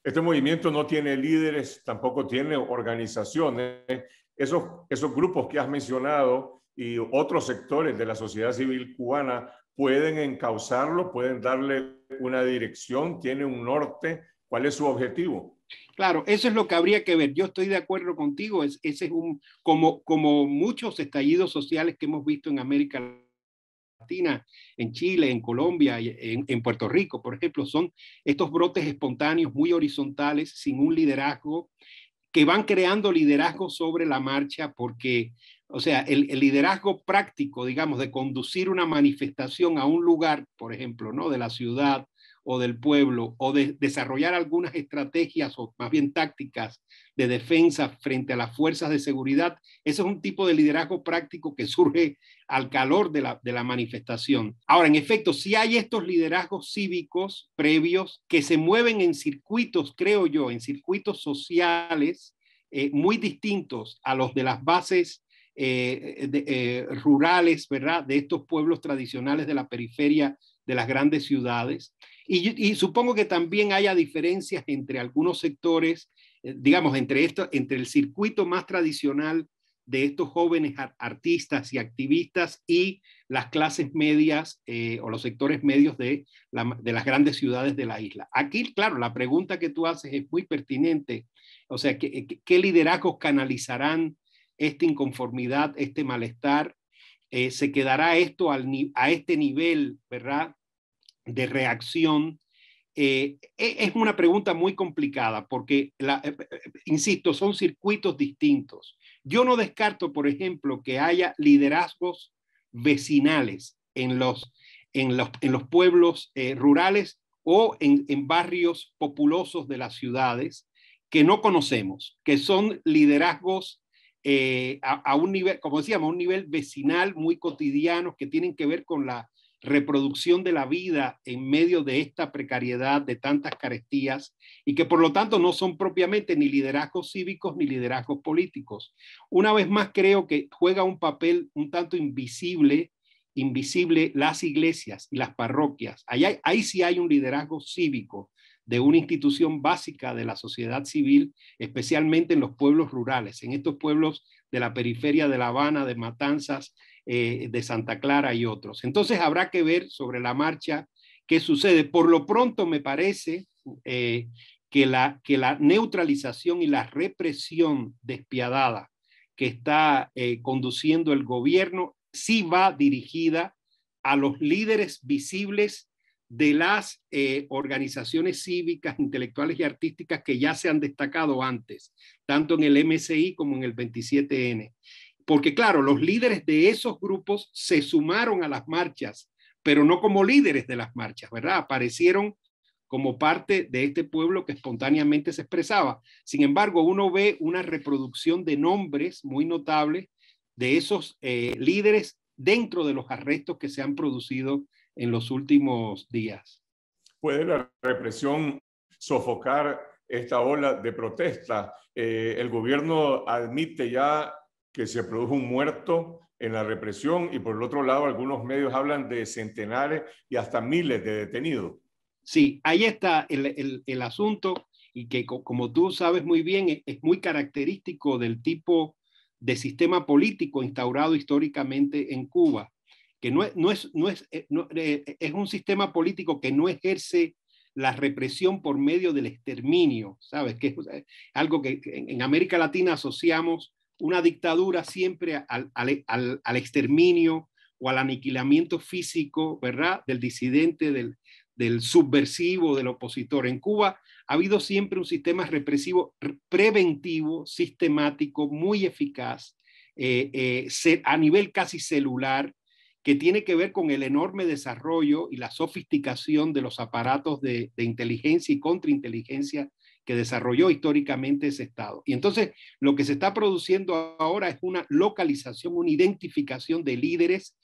Este movimiento no tiene líderes, tampoco tiene organizaciones. Esos, esos grupos que has mencionado y otros sectores de la sociedad civil cubana pueden encauzarlo, pueden darle una dirección, tiene un norte. ¿Cuál es su objetivo? Claro, eso es lo que habría que ver. Yo estoy de acuerdo contigo. Es, ese es un, como, como muchos estallidos sociales que hemos visto en América Latina, en Chile, en Colombia, en, en Puerto Rico, por ejemplo, son estos brotes espontáneos muy horizontales, sin un liderazgo, que van creando liderazgo sobre la marcha porque o sea, el, el, liderazgo práctico, digamos, de conducir una manifestación a un lugar, por ejemplo, ¿no? De la ciudad o del pueblo o de desarrollar algunas estrategias o más bien tácticas de defensa frente a las fuerzas de seguridad, ese es un tipo de liderazgo práctico que surge al calor de la, manifestación. Ahora, en efecto, si hay estos liderazgos cívicos previos que se mueven en circuitos, creo yo, en circuitos sociales eh, muy distintos a los de las bases eh, eh, rurales, ¿verdad? De estos pueblos tradicionales de la periferia de las grandes ciudades. Y, supongo que también haya diferencias entre algunos sectores, eh, digamos, entre, esto, entre el circuito más tradicional de estos jóvenes artistas y activistas y las clases medias eh, o los sectores medios de, las grandes ciudades de la isla. Aquí, claro, la pregunta que tú haces es muy pertinente. O sea, qué liderazgos canalizarán esta inconformidad, este malestar eh, se quedará esto a este nivel, ¿verdad? De reacción. Eh, e, es una pregunta muy complicada porque, eh, insisto, son circuitos distintos. Yo no descarto, por ejemplo, que haya liderazgos vecinales en los, los, en los pueblos rurales o en, en barrios populosos de las ciudades que no conocemos, que son liderazgos eh, a, un nivel, como decíamos, a un nivel vecinal muy cotidiano que tienen que ver con la reproducción de la vida en medio de esta precariedad, de tantas carestías, y que por lo tanto no son propiamente ni liderazgos cívicos ni liderazgos políticos. Una vez más creo que juega un papel un tanto invisible, invisible las iglesias y las parroquias. Ahí, ahí sí hay un liderazgo cívico de una institución básica de la sociedad civil, especialmente en los pueblos rurales, en estos pueblos de la periferia de La Habana, de Matanzas, eh, de Santa Clara y otros. Entonces habrá que ver sobre la marcha qué sucede. Por lo pronto me parece eh, que, la, que la neutralización y la represión despiadada que está eh, conduciendo el gobierno sí va dirigida a los líderes visibles de las eh, organizaciones cívicas, intelectuales y artísticas que ya se han destacado antes, tanto en el MSI como en el 27N. Porque claro, los líderes de esos grupos se sumaron a las marchas, pero no como líderes de las marchas, ¿verdad? Aparecieron como parte de este pueblo que espontáneamente se expresaba. Sin embargo, uno ve una reproducción de nombres muy notables de esos eh, líderes dentro de los arrestos que se han producido en los últimos días. ¿Puede la represión sofocar esta ola de protesta? Eh, el gobierno admite ya que se produjo un muerto en la represión y por el otro lado algunos medios hablan de centenares y hasta miles de detenidos. Sí, ahí está el asunto y que como tú sabes muy bien e, es muy característico del tipo de sistema político instaurado históricamente en Cuba que no es, no es, no eh, eh, eh, es, un sistema político que no ejerce la represión por medio del exterminio, ¿sabes? Que es algo que en, América Latina asociamos una dictadura siempre al, exterminio o al aniquilamiento físico, ¿verdad? Del disidente, del, subversivo, del opositor. En Cuba ha habido siempre un sistema represivo preventivo, sistemático, muy eficaz, a nivel casi celular, que tiene que ver con el enorme desarrollo y la sofisticación de los aparatos de, inteligencia y contrainteligencia que desarrolló históricamente ese Estado. Y entonces lo que se está produciendo ahora es una localización, una identificación de líderes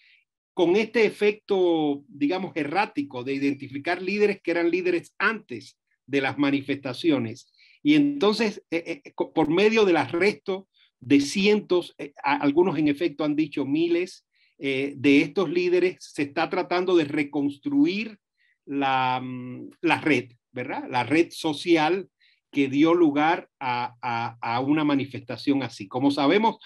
con este efecto, digamos, errático de identificar líderes que eran líderes antes de las manifestaciones. Y entonces, eh, eh, por medio del arresto de cientos, eh, algunos en efecto han dicho miles, eh, de estos líderes, se está tratando de reconstruir mm, la, red, ¿verdad? La red social que dio lugar a, una manifestación así. Como sabemos,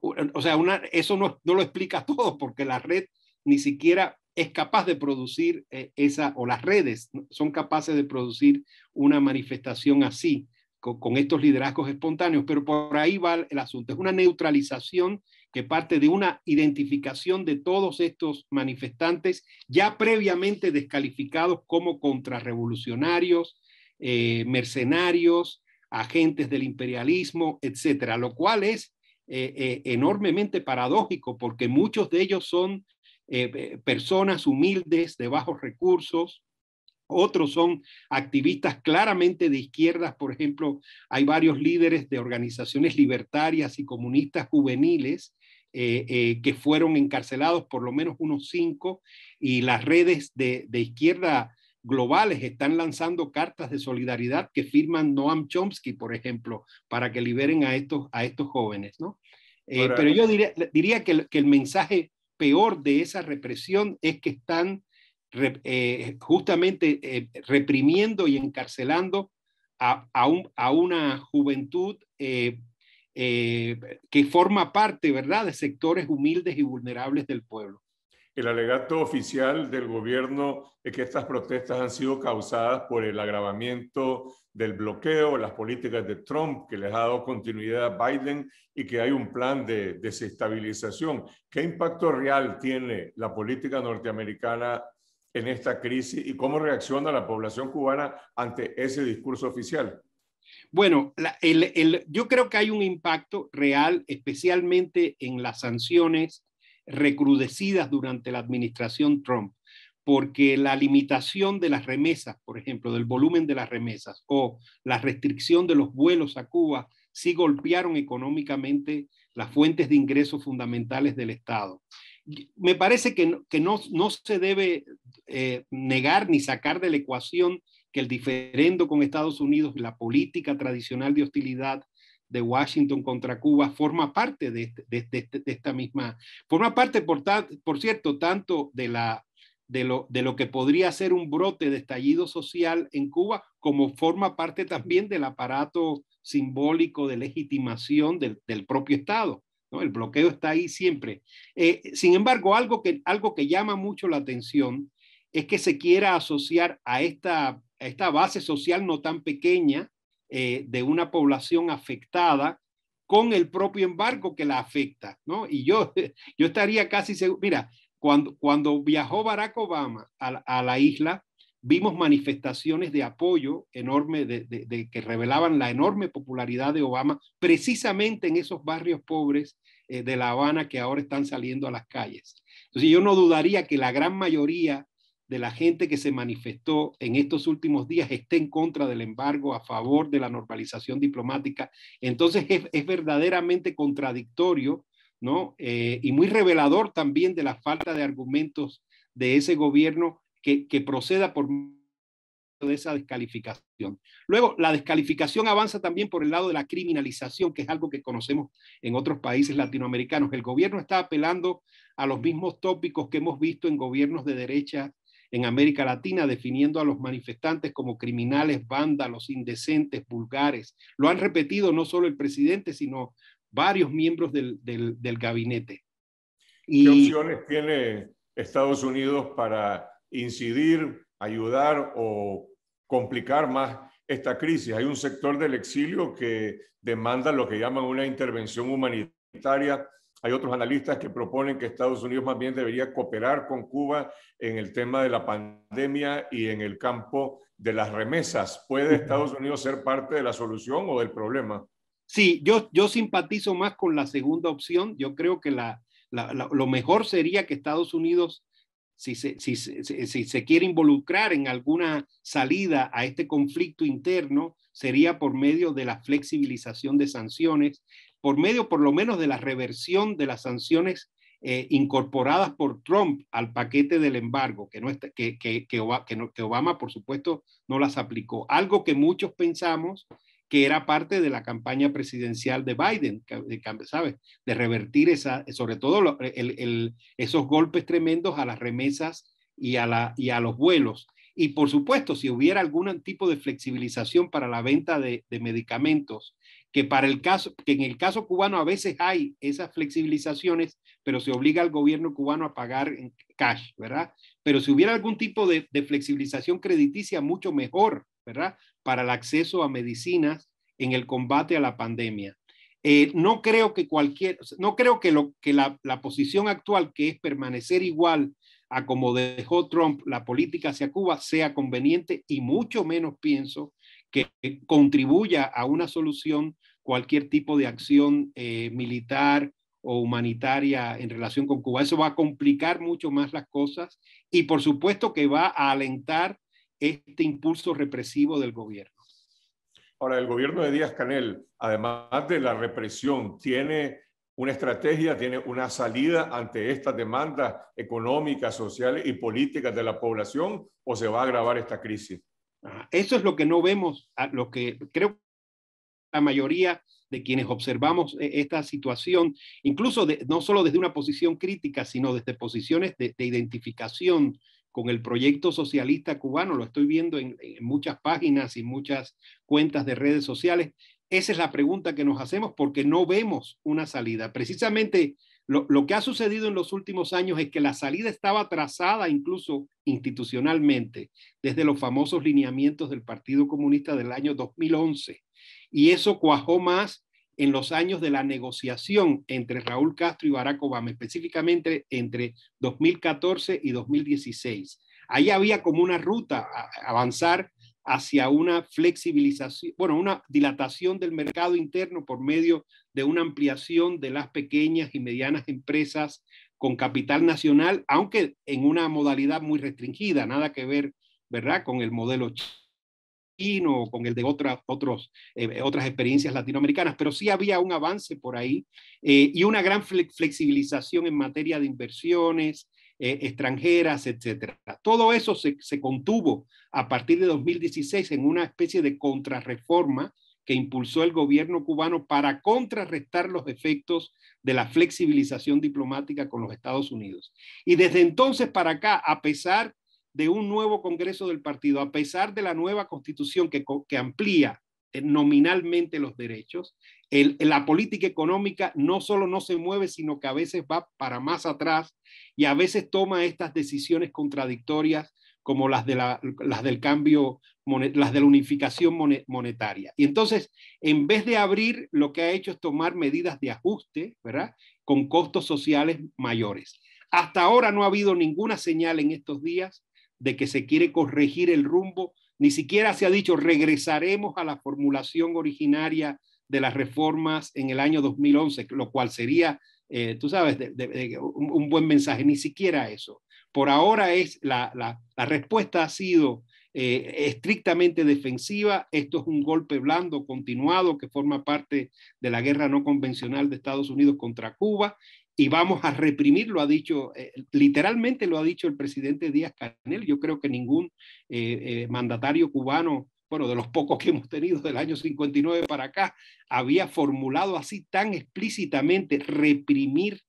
o sea, eso no, lo explica todo porque la red ni siquiera es capaz de producir eh, esa, o las redes son capaces de producir una manifestación así con, estos liderazgos espontáneos, pero por ahí va el asunto. Es una neutralización que parte de una identificación de todos estos manifestantes ya previamente descalificados como contrarrevolucionarios, eh, mercenarios, agentes del imperialismo, etcétera, lo cual es eh, eh, enormemente paradójico porque muchos de ellos son personas humildes de bajos recursos, otros son activistas claramente de izquierdas, por ejemplo, hay varios líderes de organizaciones libertarias y comunistas juveniles eh, eh, que fueron encarcelados, por lo menos unos cinco, y las redes de, izquierda globales están lanzando cartas de solidaridad que firman Noam Chomsky, por ejemplo, para que liberen a estos, a estos jóvenes, eh, pero yo diría, que, que el mensaje peor de esa represión es que están eh, justamente eh, reprimiendo y encarcelando a, a, una juventud eh, que forma parte, ¿verdad?, de sectores humildes y vulnerables del pueblo. El alegato oficial del gobierno es que estas protestas han sido causadas por el agravamiento del bloqueo, las políticas de Trump que les ha dado continuidad a Biden y que hay un plan de desestabilización. ¿Qué impacto real tiene la política norteamericana en esta crisis y cómo reacciona la población cubana ante ese discurso oficial? Bueno, yo creo que hay un impacto real, especialmente en las sanciones recrudecidas durante la administración Trump, porque la limitación de las remesas, por ejemplo, del volumen de las remesas o la restricción de los vuelos a Cuba, sí golpearon económicamente las fuentes de ingresos fundamentales del Estado me parece que, no, se debe eh, negar ni sacar de la ecuación que el diferendo con Estados Unidos, la política tradicional de hostilidad de Washington contra Cuba, forma parte de, este, este, esta misma, forma parte, por, cierto, tanto de, lo, que podría ser un brote de estallido social en Cuba, como forma parte también del aparato simbólico de legitimación del propio Estado. El bloqueo está ahí siempre. Eh, sin embargo, algo que, algo que llama mucho la atención es que se quiera asociar a esta, esta base social no tan pequeña eh, de una población afectada con el propio embargo que la afecta, Y yo, yo estaría casi seguro, mira, cuando, cuando viajó Barack Obama a la isla, Vimos manifestaciones de apoyo enorme de, que revelaban la enorme popularidad de Obama precisamente en esos barrios pobres eh, de La Habana que ahora están saliendo a las calles. Entonces yo no dudaría que la gran mayoría de la gente que se manifestó en estos últimos días esté en contra del embargo, a favor de la normalización diplomática. Entonces es, verdaderamente contradictorio ¿no? Eh, y muy revelador también de la falta de argumentos de ese gobierno que, proceda por de esa descalificación. Luego, la descalificación avanza también por el lado de la criminalización, que es algo que conocemos en otros países latinoamericanos. El gobierno está apelando a los mismos tópicos que hemos visto en gobiernos de derecha en América Latina, definiendo a los manifestantes como criminales, vándalos, indecentes, vulgares. Lo han repetido no solo el presidente, sino varios miembros del, gabinete. ¿Qué opciones tiene Estados Unidos para incidir, ayudar o complicar más esta crisis. Hay un sector del exilio que demanda lo que llaman una intervención humanitaria. Hay otros analistas que proponen que Estados Unidos más bien debería cooperar con Cuba en el tema de la pandemia y en el campo de las remesas. ¿Puede Estados Unidos ser parte de la solución o del problema? Sí, yo, yo simpatizo más con la segunda opción. Yo creo que la, lo mejor sería que Estados Unidos si se, quiere involucrar en alguna salida a este conflicto interno, sería por medio de la flexibilización de sanciones, por medio por lo menos de la reversión de las sanciones eh, incorporadas por Trump al paquete del embargo, que, no que, que, que Obama, por supuesto, no las aplicó. Algo que muchos pensamos que era parte de la campaña presidencial de Biden, ¿sabes? De revertir esa, sobre todo esos golpes tremendos a las remesas y a, la, y a los vuelos. Y por supuesto, si hubiera algún tipo de flexibilización para la venta de, medicamentos, que para el caso, que en el caso cubano a veces hay esas flexibilizaciones, pero se obliga al gobierno cubano a pagar en cash, ¿verdad? Pero si hubiera algún tipo de, de flexibilización crediticia, mucho mejor, ¿verdad? para el acceso a medicinas en el combate a la pandemia. Eh, no creo que cualquier, no creo que, lo, que la, posición actual, que es permanecer igual a como dejó Trump la política hacia Cuba, sea conveniente y mucho menos pienso que contribuya a una solución cualquier tipo de acción eh, militar o humanitaria en relación con Cuba. Eso va a complicar mucho más las cosas y por supuesto que va a alentar este impulso represivo del gobierno. Ahora, el gobierno de Díaz Canel, además de la represión, tiene una estrategia, tiene una salida ante estas demandas económicas, sociales y políticas de la población o se va a agravar esta crisis? Ah, eso es lo que no vemos, lo que creo que la mayoría de quienes observamos eh, esta situación, incluso no solo desde una posición crítica, sino desde posiciones de, de identificación con el proyecto socialista cubano, lo estoy viendo en, muchas páginas y muchas cuentas de redes sociales. Esa es la pregunta que nos hacemos porque no vemos una salida. Precisamente lo, lo que ha sucedido en los últimos años es que la salida estaba trazada incluso institucionalmente desde los famosos lineamientos del Partido Comunista del año 2011. Y eso cuajó más en los años de la negociación entre Raúl Castro y Barack Obama, específicamente entre 2014 y 2016. Ahí había como una ruta a avanzar hacia una flexibilización, bueno, una dilatación del mercado interno por medio de una ampliación de las pequeñas y medianas empresas con capital nacional, aunque en una modalidad muy restringida, nada que ver, ¿verdad?, con el modelo o con el de eh, eh, otras experiencias latinoamericanas, pero sí había un avance por ahí eh, y una gran flexibilización en materia de inversiones extranjeras, etcétera Todo eso se, se contuvo a partir de 2016 en una especie de contrarreforma que impulsó el gobierno cubano para contrarrestar los efectos de la flexibilización diplomática con los Estados Unidos. Y desde entonces para acá, a pesar de un nuevo Congreso del Partido, a pesar de la nueva constitución que, amplía eh, nominalmente los derechos, la política económica no solo no se mueve, sino que a veces va para más atrás y a veces toma estas decisiones contradictorias como las, de las del cambio, las de la unificación monetaria. Y entonces, en vez de abrir, lo que ha hecho es tomar medidas de ajuste, ¿verdad? Con costos sociales mayores. Hasta ahora no ha habido ninguna señal en estos días de que se quiere corregir el rumbo, ni siquiera se ha dicho regresaremos a la formulación originaria de las reformas en el año 2011, lo cual sería, eh, tú sabes, un, buen mensaje, ni siquiera eso. Por ahora es la, respuesta ha sido eh, estrictamente defensiva. Esto es un golpe blando continuado que forma parte de la guerra no convencional de Estados Unidos contra Cuba y vamos a reprimir, lo ha dicho, eh, literalmente lo ha dicho el presidente Díaz Canel. Yo creo que ningún eh, eh, mandatario cubano, bueno, de los pocos que hemos tenido del año 59 para acá, había formulado así tan explícitamente reprimir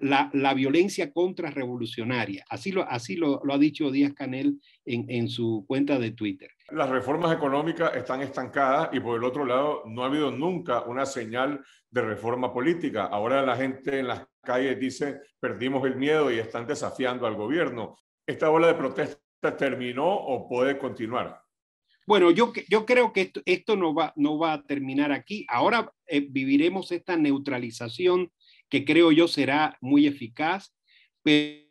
la, violencia contrarrevolucionaria. Así, lo, así lo, ha dicho Díaz Canel en, su cuenta de Twitter. Las reformas económicas están estancadas y por el otro lado no ha habido nunca una señal de reforma política. Ahora la gente en las calles dice perdimos el miedo y están desafiando al gobierno. ¿Esta ola de protesta terminó o puede continuar? Bueno, yo, yo creo que esto, no, va, no va a terminar aquí. Ahora eh, viviremos esta neutralización que creo yo será muy eficaz. Pero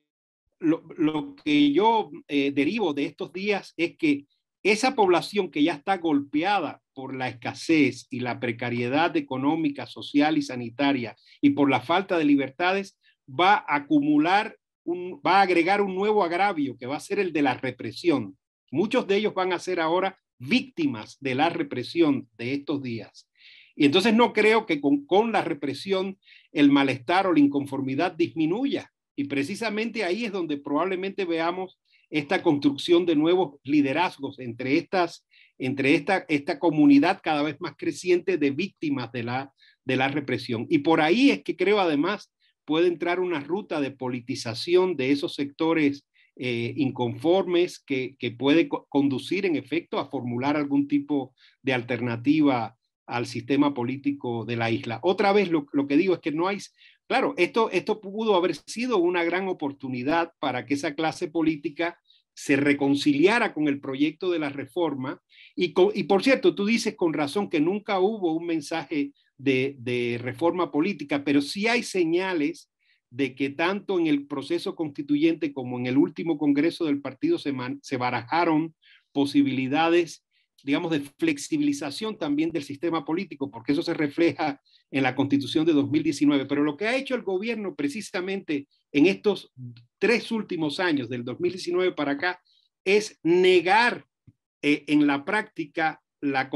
lo, que yo eh, derivo de estos días es que esa población que ya está golpeada por la escasez y la precariedad económica, social y sanitaria y por la falta de libertades, va a acumular, un, va a agregar un nuevo agravio que va a ser el de la represión. Muchos de ellos van a ser ahora víctimas de la represión de estos días. Y entonces no creo que con, con la represión el malestar o la inconformidad disminuya. Y precisamente ahí es donde probablemente veamos esta construcción de nuevos liderazgos entre, estas, entre esta, esta comunidad cada vez más creciente de víctimas de la, de la represión. Y por ahí es que creo además puede entrar una ruta de politización de esos sectores eh, inconformes que, puede conducir en efecto a formular algún tipo de alternativa al sistema político de la isla. Otra vez lo, que digo es que no hay, claro, esto, esto pudo haber sido una gran oportunidad para que esa clase política se reconciliara con el proyecto de la reforma. Y, y por cierto, tú dices con razón que nunca hubo un mensaje de, reforma política, pero sí hay señales de que tanto en el proceso constituyente como en el último Congreso del Partido se, se barajaron posibilidades digamos, de flexibilización también del sistema político, porque eso se refleja en la constitución de 2019. Pero lo que ha hecho el gobierno precisamente en estos tres últimos años, del 2019 para acá, es negar eh, en la práctica la,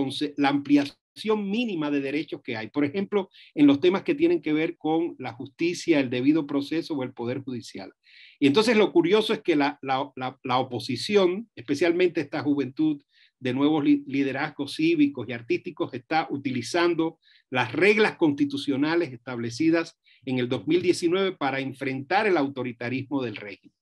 ampliación mínima de derechos que hay. Por ejemplo, en los temas que tienen que ver con la justicia, el debido proceso o el poder judicial. Y entonces lo curioso es que la, oposición, especialmente esta juventud de nuevos liderazgos cívicos y artísticos está utilizando las reglas constitucionales establecidas en el 2019 para enfrentar el autoritarismo del régimen.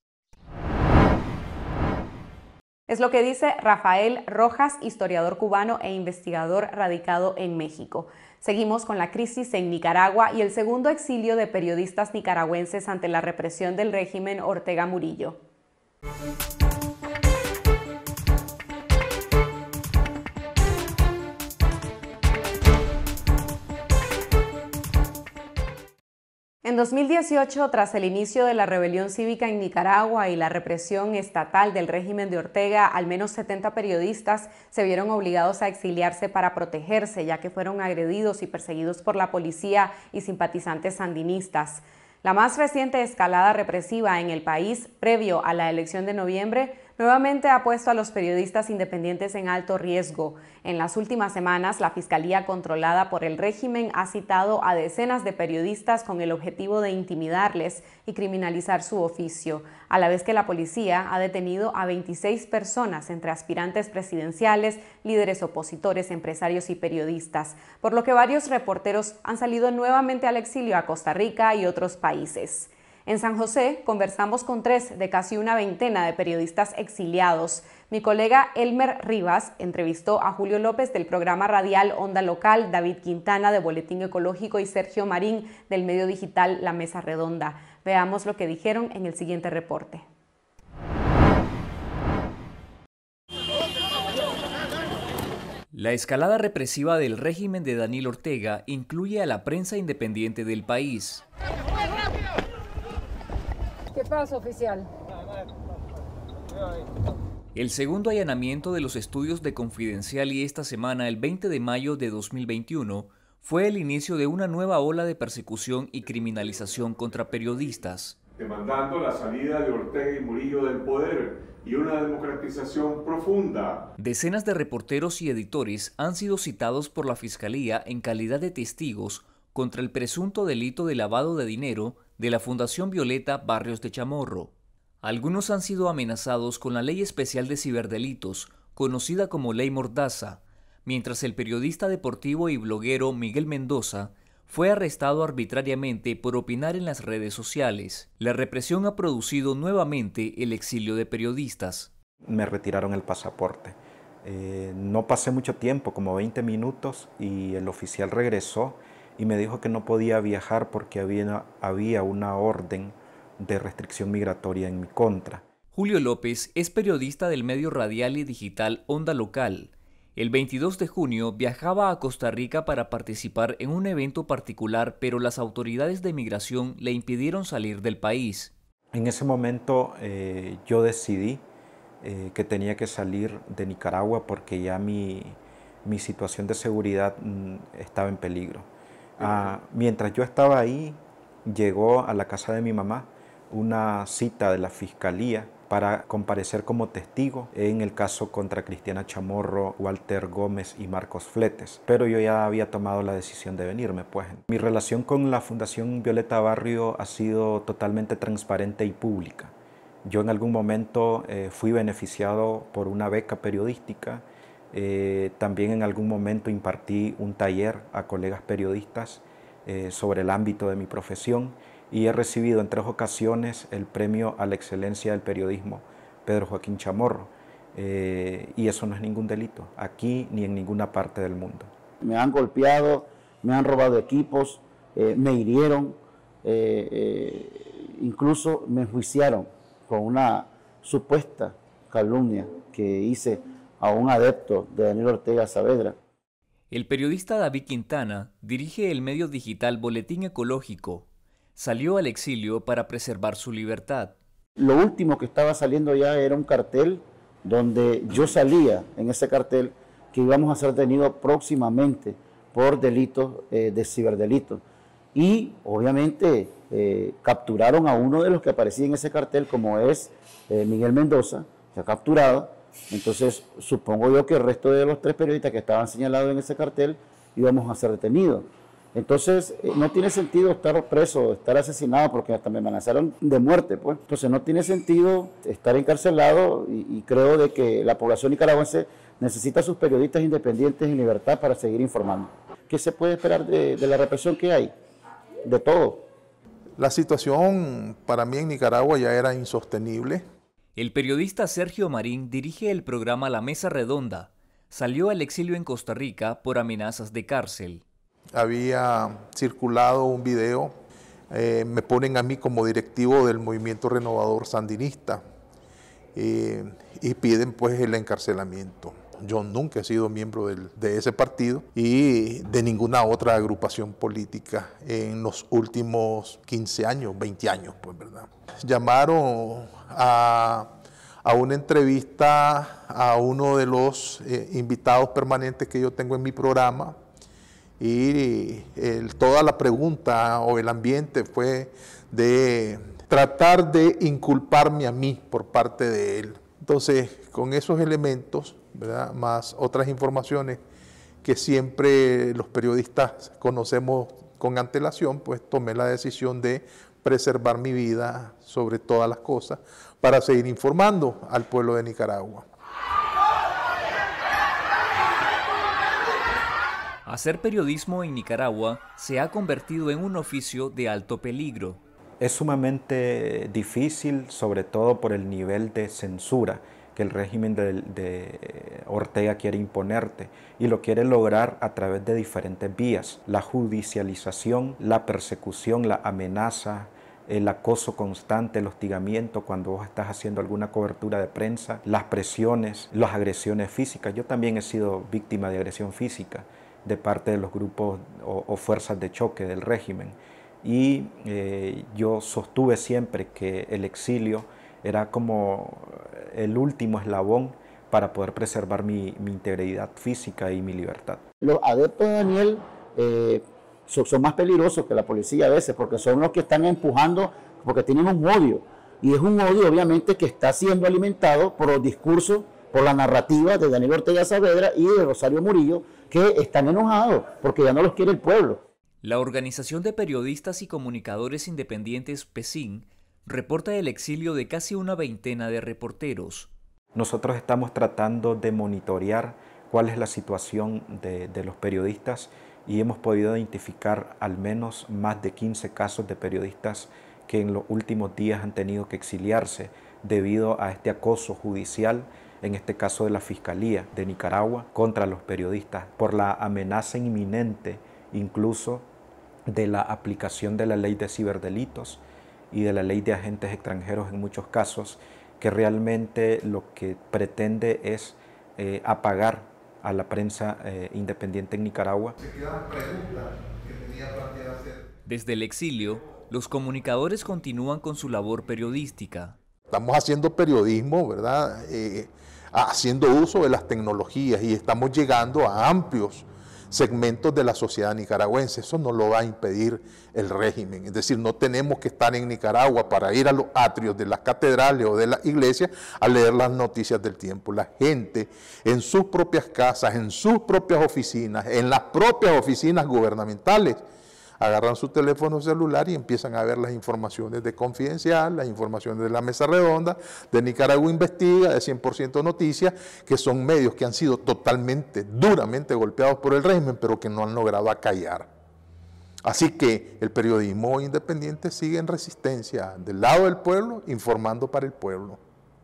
Es lo que dice Rafael Rojas, historiador cubano e investigador radicado en México. Seguimos con la crisis en Nicaragua y el segundo exilio de periodistas nicaragüenses ante la represión del régimen Ortega Murillo. En 2018, tras el inicio de la rebelión cívica en Nicaragua y la represión estatal del régimen de Ortega, al menos 70 periodistas se vieron obligados a exiliarse para protegerse, ya que fueron agredidos y perseguidos por la policía y simpatizantes sandinistas. La más reciente escalada represiva en el país, previo a la elección de noviembre, Nuevamente ha puesto a los periodistas independientes en alto riesgo. En las últimas semanas, la Fiscalía controlada por el régimen ha citado a decenas de periodistas con el objetivo de intimidarles y criminalizar su oficio, a la vez que la policía ha detenido a 26 personas entre aspirantes presidenciales, líderes opositores, empresarios y periodistas, por lo que varios reporteros han salido nuevamente al exilio a Costa Rica y otros países. En San José conversamos con tres de casi una veintena de periodistas exiliados. Mi colega Elmer Rivas entrevistó a Julio López del programa radial Onda Local, David Quintana de Boletín Ecológico y Sergio Marín del medio digital La Mesa Redonda. Veamos lo que dijeron en el siguiente reporte. La escalada represiva del régimen de Daniel Ortega incluye a la prensa independiente del país. ¿Qué pasa, oficial? El segundo allanamiento de los estudios de Confidencial y esta semana, el 20 de mayo de 2021, fue el inicio de una nueva ola de persecución y criminalización contra periodistas. Demandando la salida de Ortega y Murillo del poder y una democratización profunda. Decenas de reporteros y editores han sido citados por la Fiscalía en calidad de testigos contra el presunto delito de lavado de dinero de la Fundación Violeta Barrios de Chamorro. Algunos han sido amenazados con la Ley Especial de Ciberdelitos, conocida como Ley Mordaza, mientras el periodista deportivo y bloguero Miguel Mendoza fue arrestado arbitrariamente por opinar en las redes sociales. La represión ha producido nuevamente el exilio de periodistas. Me retiraron el pasaporte. Eh, no pasé mucho tiempo, como 20 minutos, y el oficial regresó y me dijo que no podía viajar porque había, había una orden de restricción migratoria en mi contra. Julio López es periodista del medio radial y digital Onda Local. El 22 de junio viajaba a Costa Rica para participar en un evento particular, pero las autoridades de migración le impidieron salir del país. En ese momento eh, yo decidí eh, que tenía que salir de Nicaragua porque ya mi situación de seguridad mm, estaba en peligro. Ah, mientras yo estaba ahí, llegó a la casa de mi mamá una cita de la fiscalía para comparecer como testigo en el caso contra Cristiana Chamorro, Walter Gómez y Marcos Fletes. Pero yo ya había tomado la decisión de venirme, pues. Mi relación con la Fundación Violeta Barrio ha sido totalmente transparente y pública. Yo en algún momento eh, fui beneficiado por una beca periodística eh, también en algún momento impartí un taller a colegas periodistas eh, sobre el ámbito de mi profesión y he recibido en tres ocasiones el premio a la excelencia del periodismo Pedro Joaquín Chamorro. Eh, y eso no es ningún delito, aquí ni en ninguna parte del mundo. Me han golpeado, me han robado equipos, me hirieron, incluso me enjuiciaron con una supuesta calumnia que hice a un adepto de Daniel Ortega Saavedra. El periodista David Quintana dirige el medio digital Boletín Ecológico. Salió al exilio para preservar su libertad. Lo último que estaba saliendo ya era un cartel donde yo salía en ese cartel que íbamos a ser detenidos próximamente por delitos eh, de ciberdelitos. Y obviamente eh, capturaron a uno de los que aparecía en ese cartel, como es eh, Miguel Mendoza, que ha capturado, entonces, supongo yo que el resto de los tres periodistas que estaban señalados en ese cartel íbamos a ser detenidos. Entonces, eh, no tiene sentido estar preso, estar asesinado, porque hasta me amenazaron de muerte, pues. Entonces, no tiene sentido estar encarcelado y, creo de que la población nicaragüense necesita a sus periodistas independientes en libertad para seguir informando. ¿Qué se puede esperar de la represión que hay? De todo. La situación para mí en Nicaragua ya era insostenible el periodista Sergio Marín dirige el programa La Mesa Redonda. Salió al exilio en Costa Rica por amenazas de cárcel. Había circulado un video, eh, me ponen a mí como directivo del movimiento renovador sandinista eh, y piden pues el encarcelamiento. Yo nunca he sido miembro de ese partido y de ninguna otra agrupación política en los últimos 15 años, 20 años, pues, ¿verdad? Llamaron a, una entrevista a uno de los eh, invitados permanentes que yo tengo en mi programa y toda la pregunta o el ambiente fue de tratar de inculparme a mí por parte de él. Entonces, con esos elementos, más otras informaciones que siempre los periodistas conocemos con antelación, pues tomé la decisión de preservar mi vida sobre todas las cosas para seguir informando al pueblo de Nicaragua. Hacer periodismo en Nicaragua se ha convertido en un oficio de alto peligro. Es sumamente difícil, sobre todo por el nivel de censura que el régimen de, Ortega quiere imponerte y lo quiere lograr a través de diferentes vías, la judicialización, la persecución, la amenaza, el acoso constante, el hostigamiento cuando vos estás haciendo alguna cobertura de prensa, las presiones, las agresiones físicas. Yo también he sido víctima de agresión física de parte de los grupos o, fuerzas de choque del régimen. Y eh, yo sostuve siempre que el exilio era como el último eslabón para poder preservar mi, integridad física y mi libertad. Los adeptos Daniel eh, son, más peligrosos que la policía a veces, porque son los que están empujando, porque tienen un odio. Y es un odio, obviamente, que está siendo alimentado por los discursos, por la narrativa de Daniel Ortega Saavedra y de Rosario Murillo, que están enojados porque ya no los quiere el pueblo. La Organización de Periodistas y Comunicadores Independientes, PESIN, reporta el exilio de casi una veintena de reporteros. Nosotros estamos tratando de monitorear cuál es la situación de los periodistas y hemos podido identificar al menos más de 15 casos de periodistas que en los últimos días han tenido que exiliarse debido a este acoso judicial, en este caso de la Fiscalía de Nicaragua, contra los periodistas, por la amenaza inminente incluso de la aplicación de la ley de ciberdelitos y de la ley de agentes extranjeros en muchos casos, que realmente lo que pretende es eh, apagar a la prensa eh, independiente en Nicaragua. Desde el exilio, los comunicadores continúan con su labor periodística. Estamos haciendo periodismo, ¿verdad? Eh, haciendo uso de las tecnologías y estamos llegando a amplios segmentos de la sociedad nicaragüense. Eso no lo va a impedir el régimen. Es decir, no tenemos que estar en Nicaragua para ir a los atrios de las catedrales o de las iglesias a leer las noticias del tiempo. La gente en sus propias casas, en sus propias oficinas, en las propias oficinas gubernamentales, agarran su teléfono celular y empiezan a ver las informaciones de Confidencial, las informaciones de la Mesa Redonda, de Nicaragua Investiga, de 100% Noticias, que son medios que han sido totalmente, duramente golpeados por el régimen, pero que no han logrado acallar. Así que el periodismo independiente sigue en resistencia, del lado del pueblo, informando para el pueblo.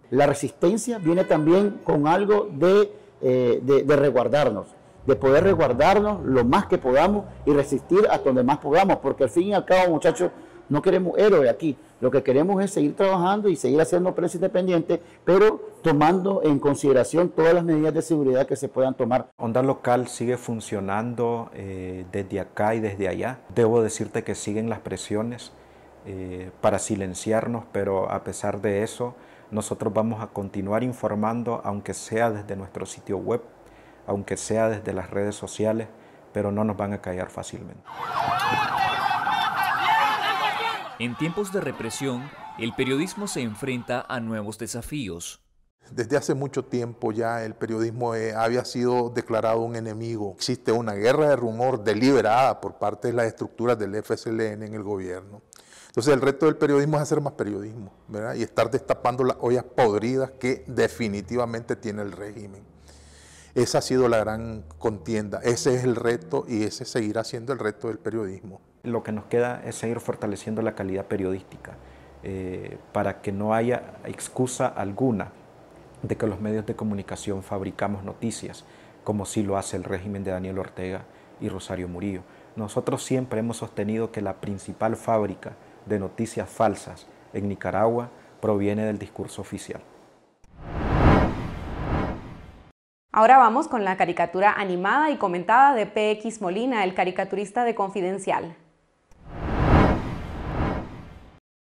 La resistencia viene también con algo de, eh, de resguardarnos de poder resguardarnos lo más que podamos y resistir hasta donde más podamos, porque al fin y al cabo, muchachos, no queremos héroes aquí. Lo que queremos es seguir trabajando y seguir haciendo prensa independiente, pero tomando en consideración todas las medidas de seguridad que se puedan tomar. Onda Local sigue funcionando eh, desde acá y desde allá. Debo decirte que siguen las presiones eh, para silenciarnos, pero a pesar de eso, nosotros vamos a continuar informando, aunque sea desde nuestro sitio web aunque sea desde las redes sociales, pero no nos van a callar fácilmente. En tiempos de represión, el periodismo se enfrenta a nuevos desafíos. Desde hace mucho tiempo ya el periodismo eh, había sido declarado un enemigo. Existe una guerra de rumor deliberada por parte de las estructuras del FSLN en el gobierno. Entonces el reto del periodismo es hacer más periodismo y estar destapando las ollas podridas que definitivamente tiene el régimen. Esa ha sido la gran contienda, ese es el reto y ese seguirá siendo el reto del periodismo. Lo que nos queda es seguir fortaleciendo la calidad periodística eh, para que no haya excusa alguna de que los medios de comunicación fabricamos noticias, como sí lo hace el régimen de Daniel Ortega y Rosario Murillo. Nosotros siempre hemos sostenido que la principal fábrica de noticias falsas en Nicaragua proviene del discurso oficial. Ahora vamos con la caricatura animada y comentada de PX Molina, el caricaturista de Confidencial.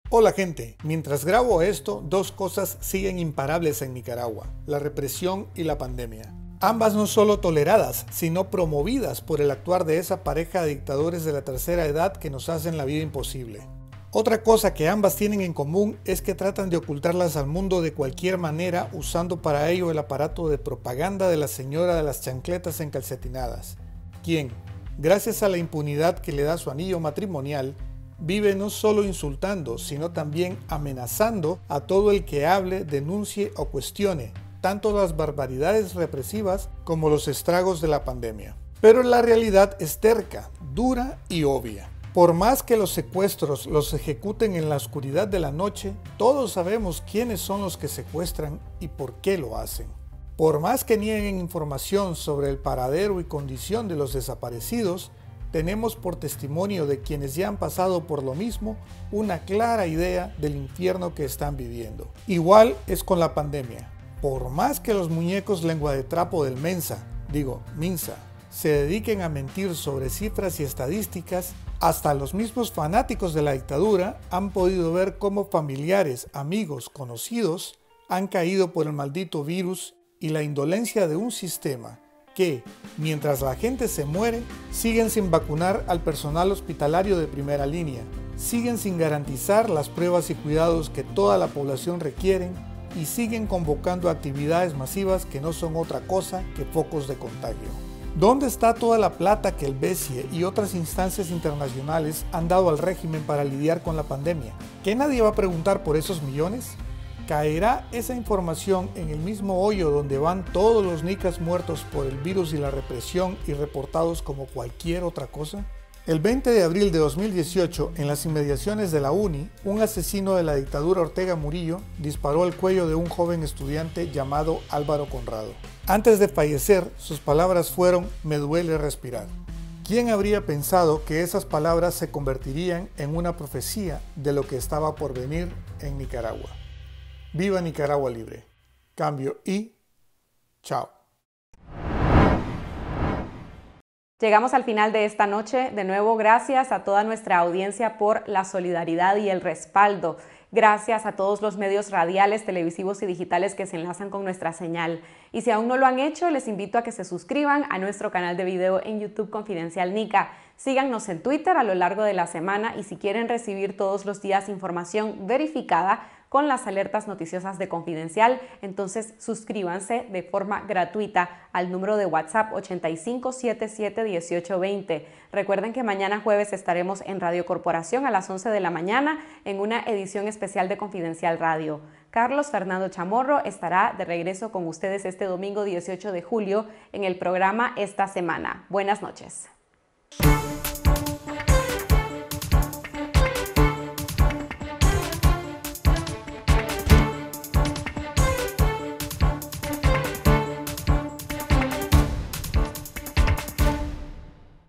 Hola gente, mientras grabo esto, dos cosas siguen imparables en Nicaragua, la represión y la pandemia. Ambas no solo toleradas, sino promovidas por el actuar de esa pareja de dictadores de la tercera edad que nos hacen la vida imposible. Otra cosa que ambas tienen en común es que tratan de ocultarlas al mundo de cualquier manera usando para ello el aparato de propaganda de la señora de las chancletas encalcetinadas, quien, gracias a la impunidad que le da su anillo matrimonial, vive no solo insultando, sino también amenazando a todo el que hable, denuncie o cuestione, tanto las barbaridades represivas como los estragos de la pandemia. Pero la realidad es terca, dura y obvia. Por más que los secuestros los ejecuten en la oscuridad de la noche, todos sabemos quiénes son los que secuestran y por qué lo hacen. Por más que nieguen información sobre el paradero y condición de los desaparecidos, tenemos por testimonio de quienes ya han pasado por lo mismo una clara idea del infierno que están viviendo. Igual es con la pandemia. Por más que los muñecos lengua de trapo del Mensa, digo, Minsa, se dediquen a mentir sobre cifras y estadísticas, hasta los mismos fanáticos de la dictadura han podido ver cómo familiares, amigos, conocidos han caído por el maldito virus y la indolencia de un sistema que, mientras la gente se muere, siguen sin vacunar al personal hospitalario de primera línea, siguen sin garantizar las pruebas y cuidados que toda la población requieren y siguen convocando actividades masivas que no son otra cosa que focos de contagio. ¿Dónde está toda la plata que el BESIE y otras instancias internacionales han dado al régimen para lidiar con la pandemia? ¿Que nadie va a preguntar por esos millones? ¿Caerá esa información en el mismo hoyo donde van todos los nicas muertos por el virus y la represión y reportados como cualquier otra cosa? El 20 de abril de 2018, en las inmediaciones de la UNI, un asesino de la dictadura Ortega Murillo disparó al cuello de un joven estudiante llamado Álvaro Conrado. Antes de fallecer, sus palabras fueron, me duele respirar. ¿Quién habría pensado que esas palabras se convertirían en una profecía de lo que estaba por venir en Nicaragua? Viva Nicaragua libre. Cambio y chao. Llegamos al final de esta noche. De nuevo, gracias a toda nuestra audiencia por la solidaridad y el respaldo. Gracias a todos los medios radiales, televisivos y digitales que se enlazan con nuestra señal. Y si aún no lo han hecho, les invito a que se suscriban a nuestro canal de video en YouTube Confidencial Nica. Síganos en Twitter a lo largo de la semana y si quieren recibir todos los días información verificada, con las alertas noticiosas de Confidencial. Entonces suscríbanse de forma gratuita al número de WhatsApp 85771820. Recuerden que mañana jueves estaremos en Radio Corporación a las 11 de la mañana en una edición especial de Confidencial Radio. Carlos Fernando Chamorro estará de regreso con ustedes este domingo 18 de julio en el programa Esta Semana. Buenas noches.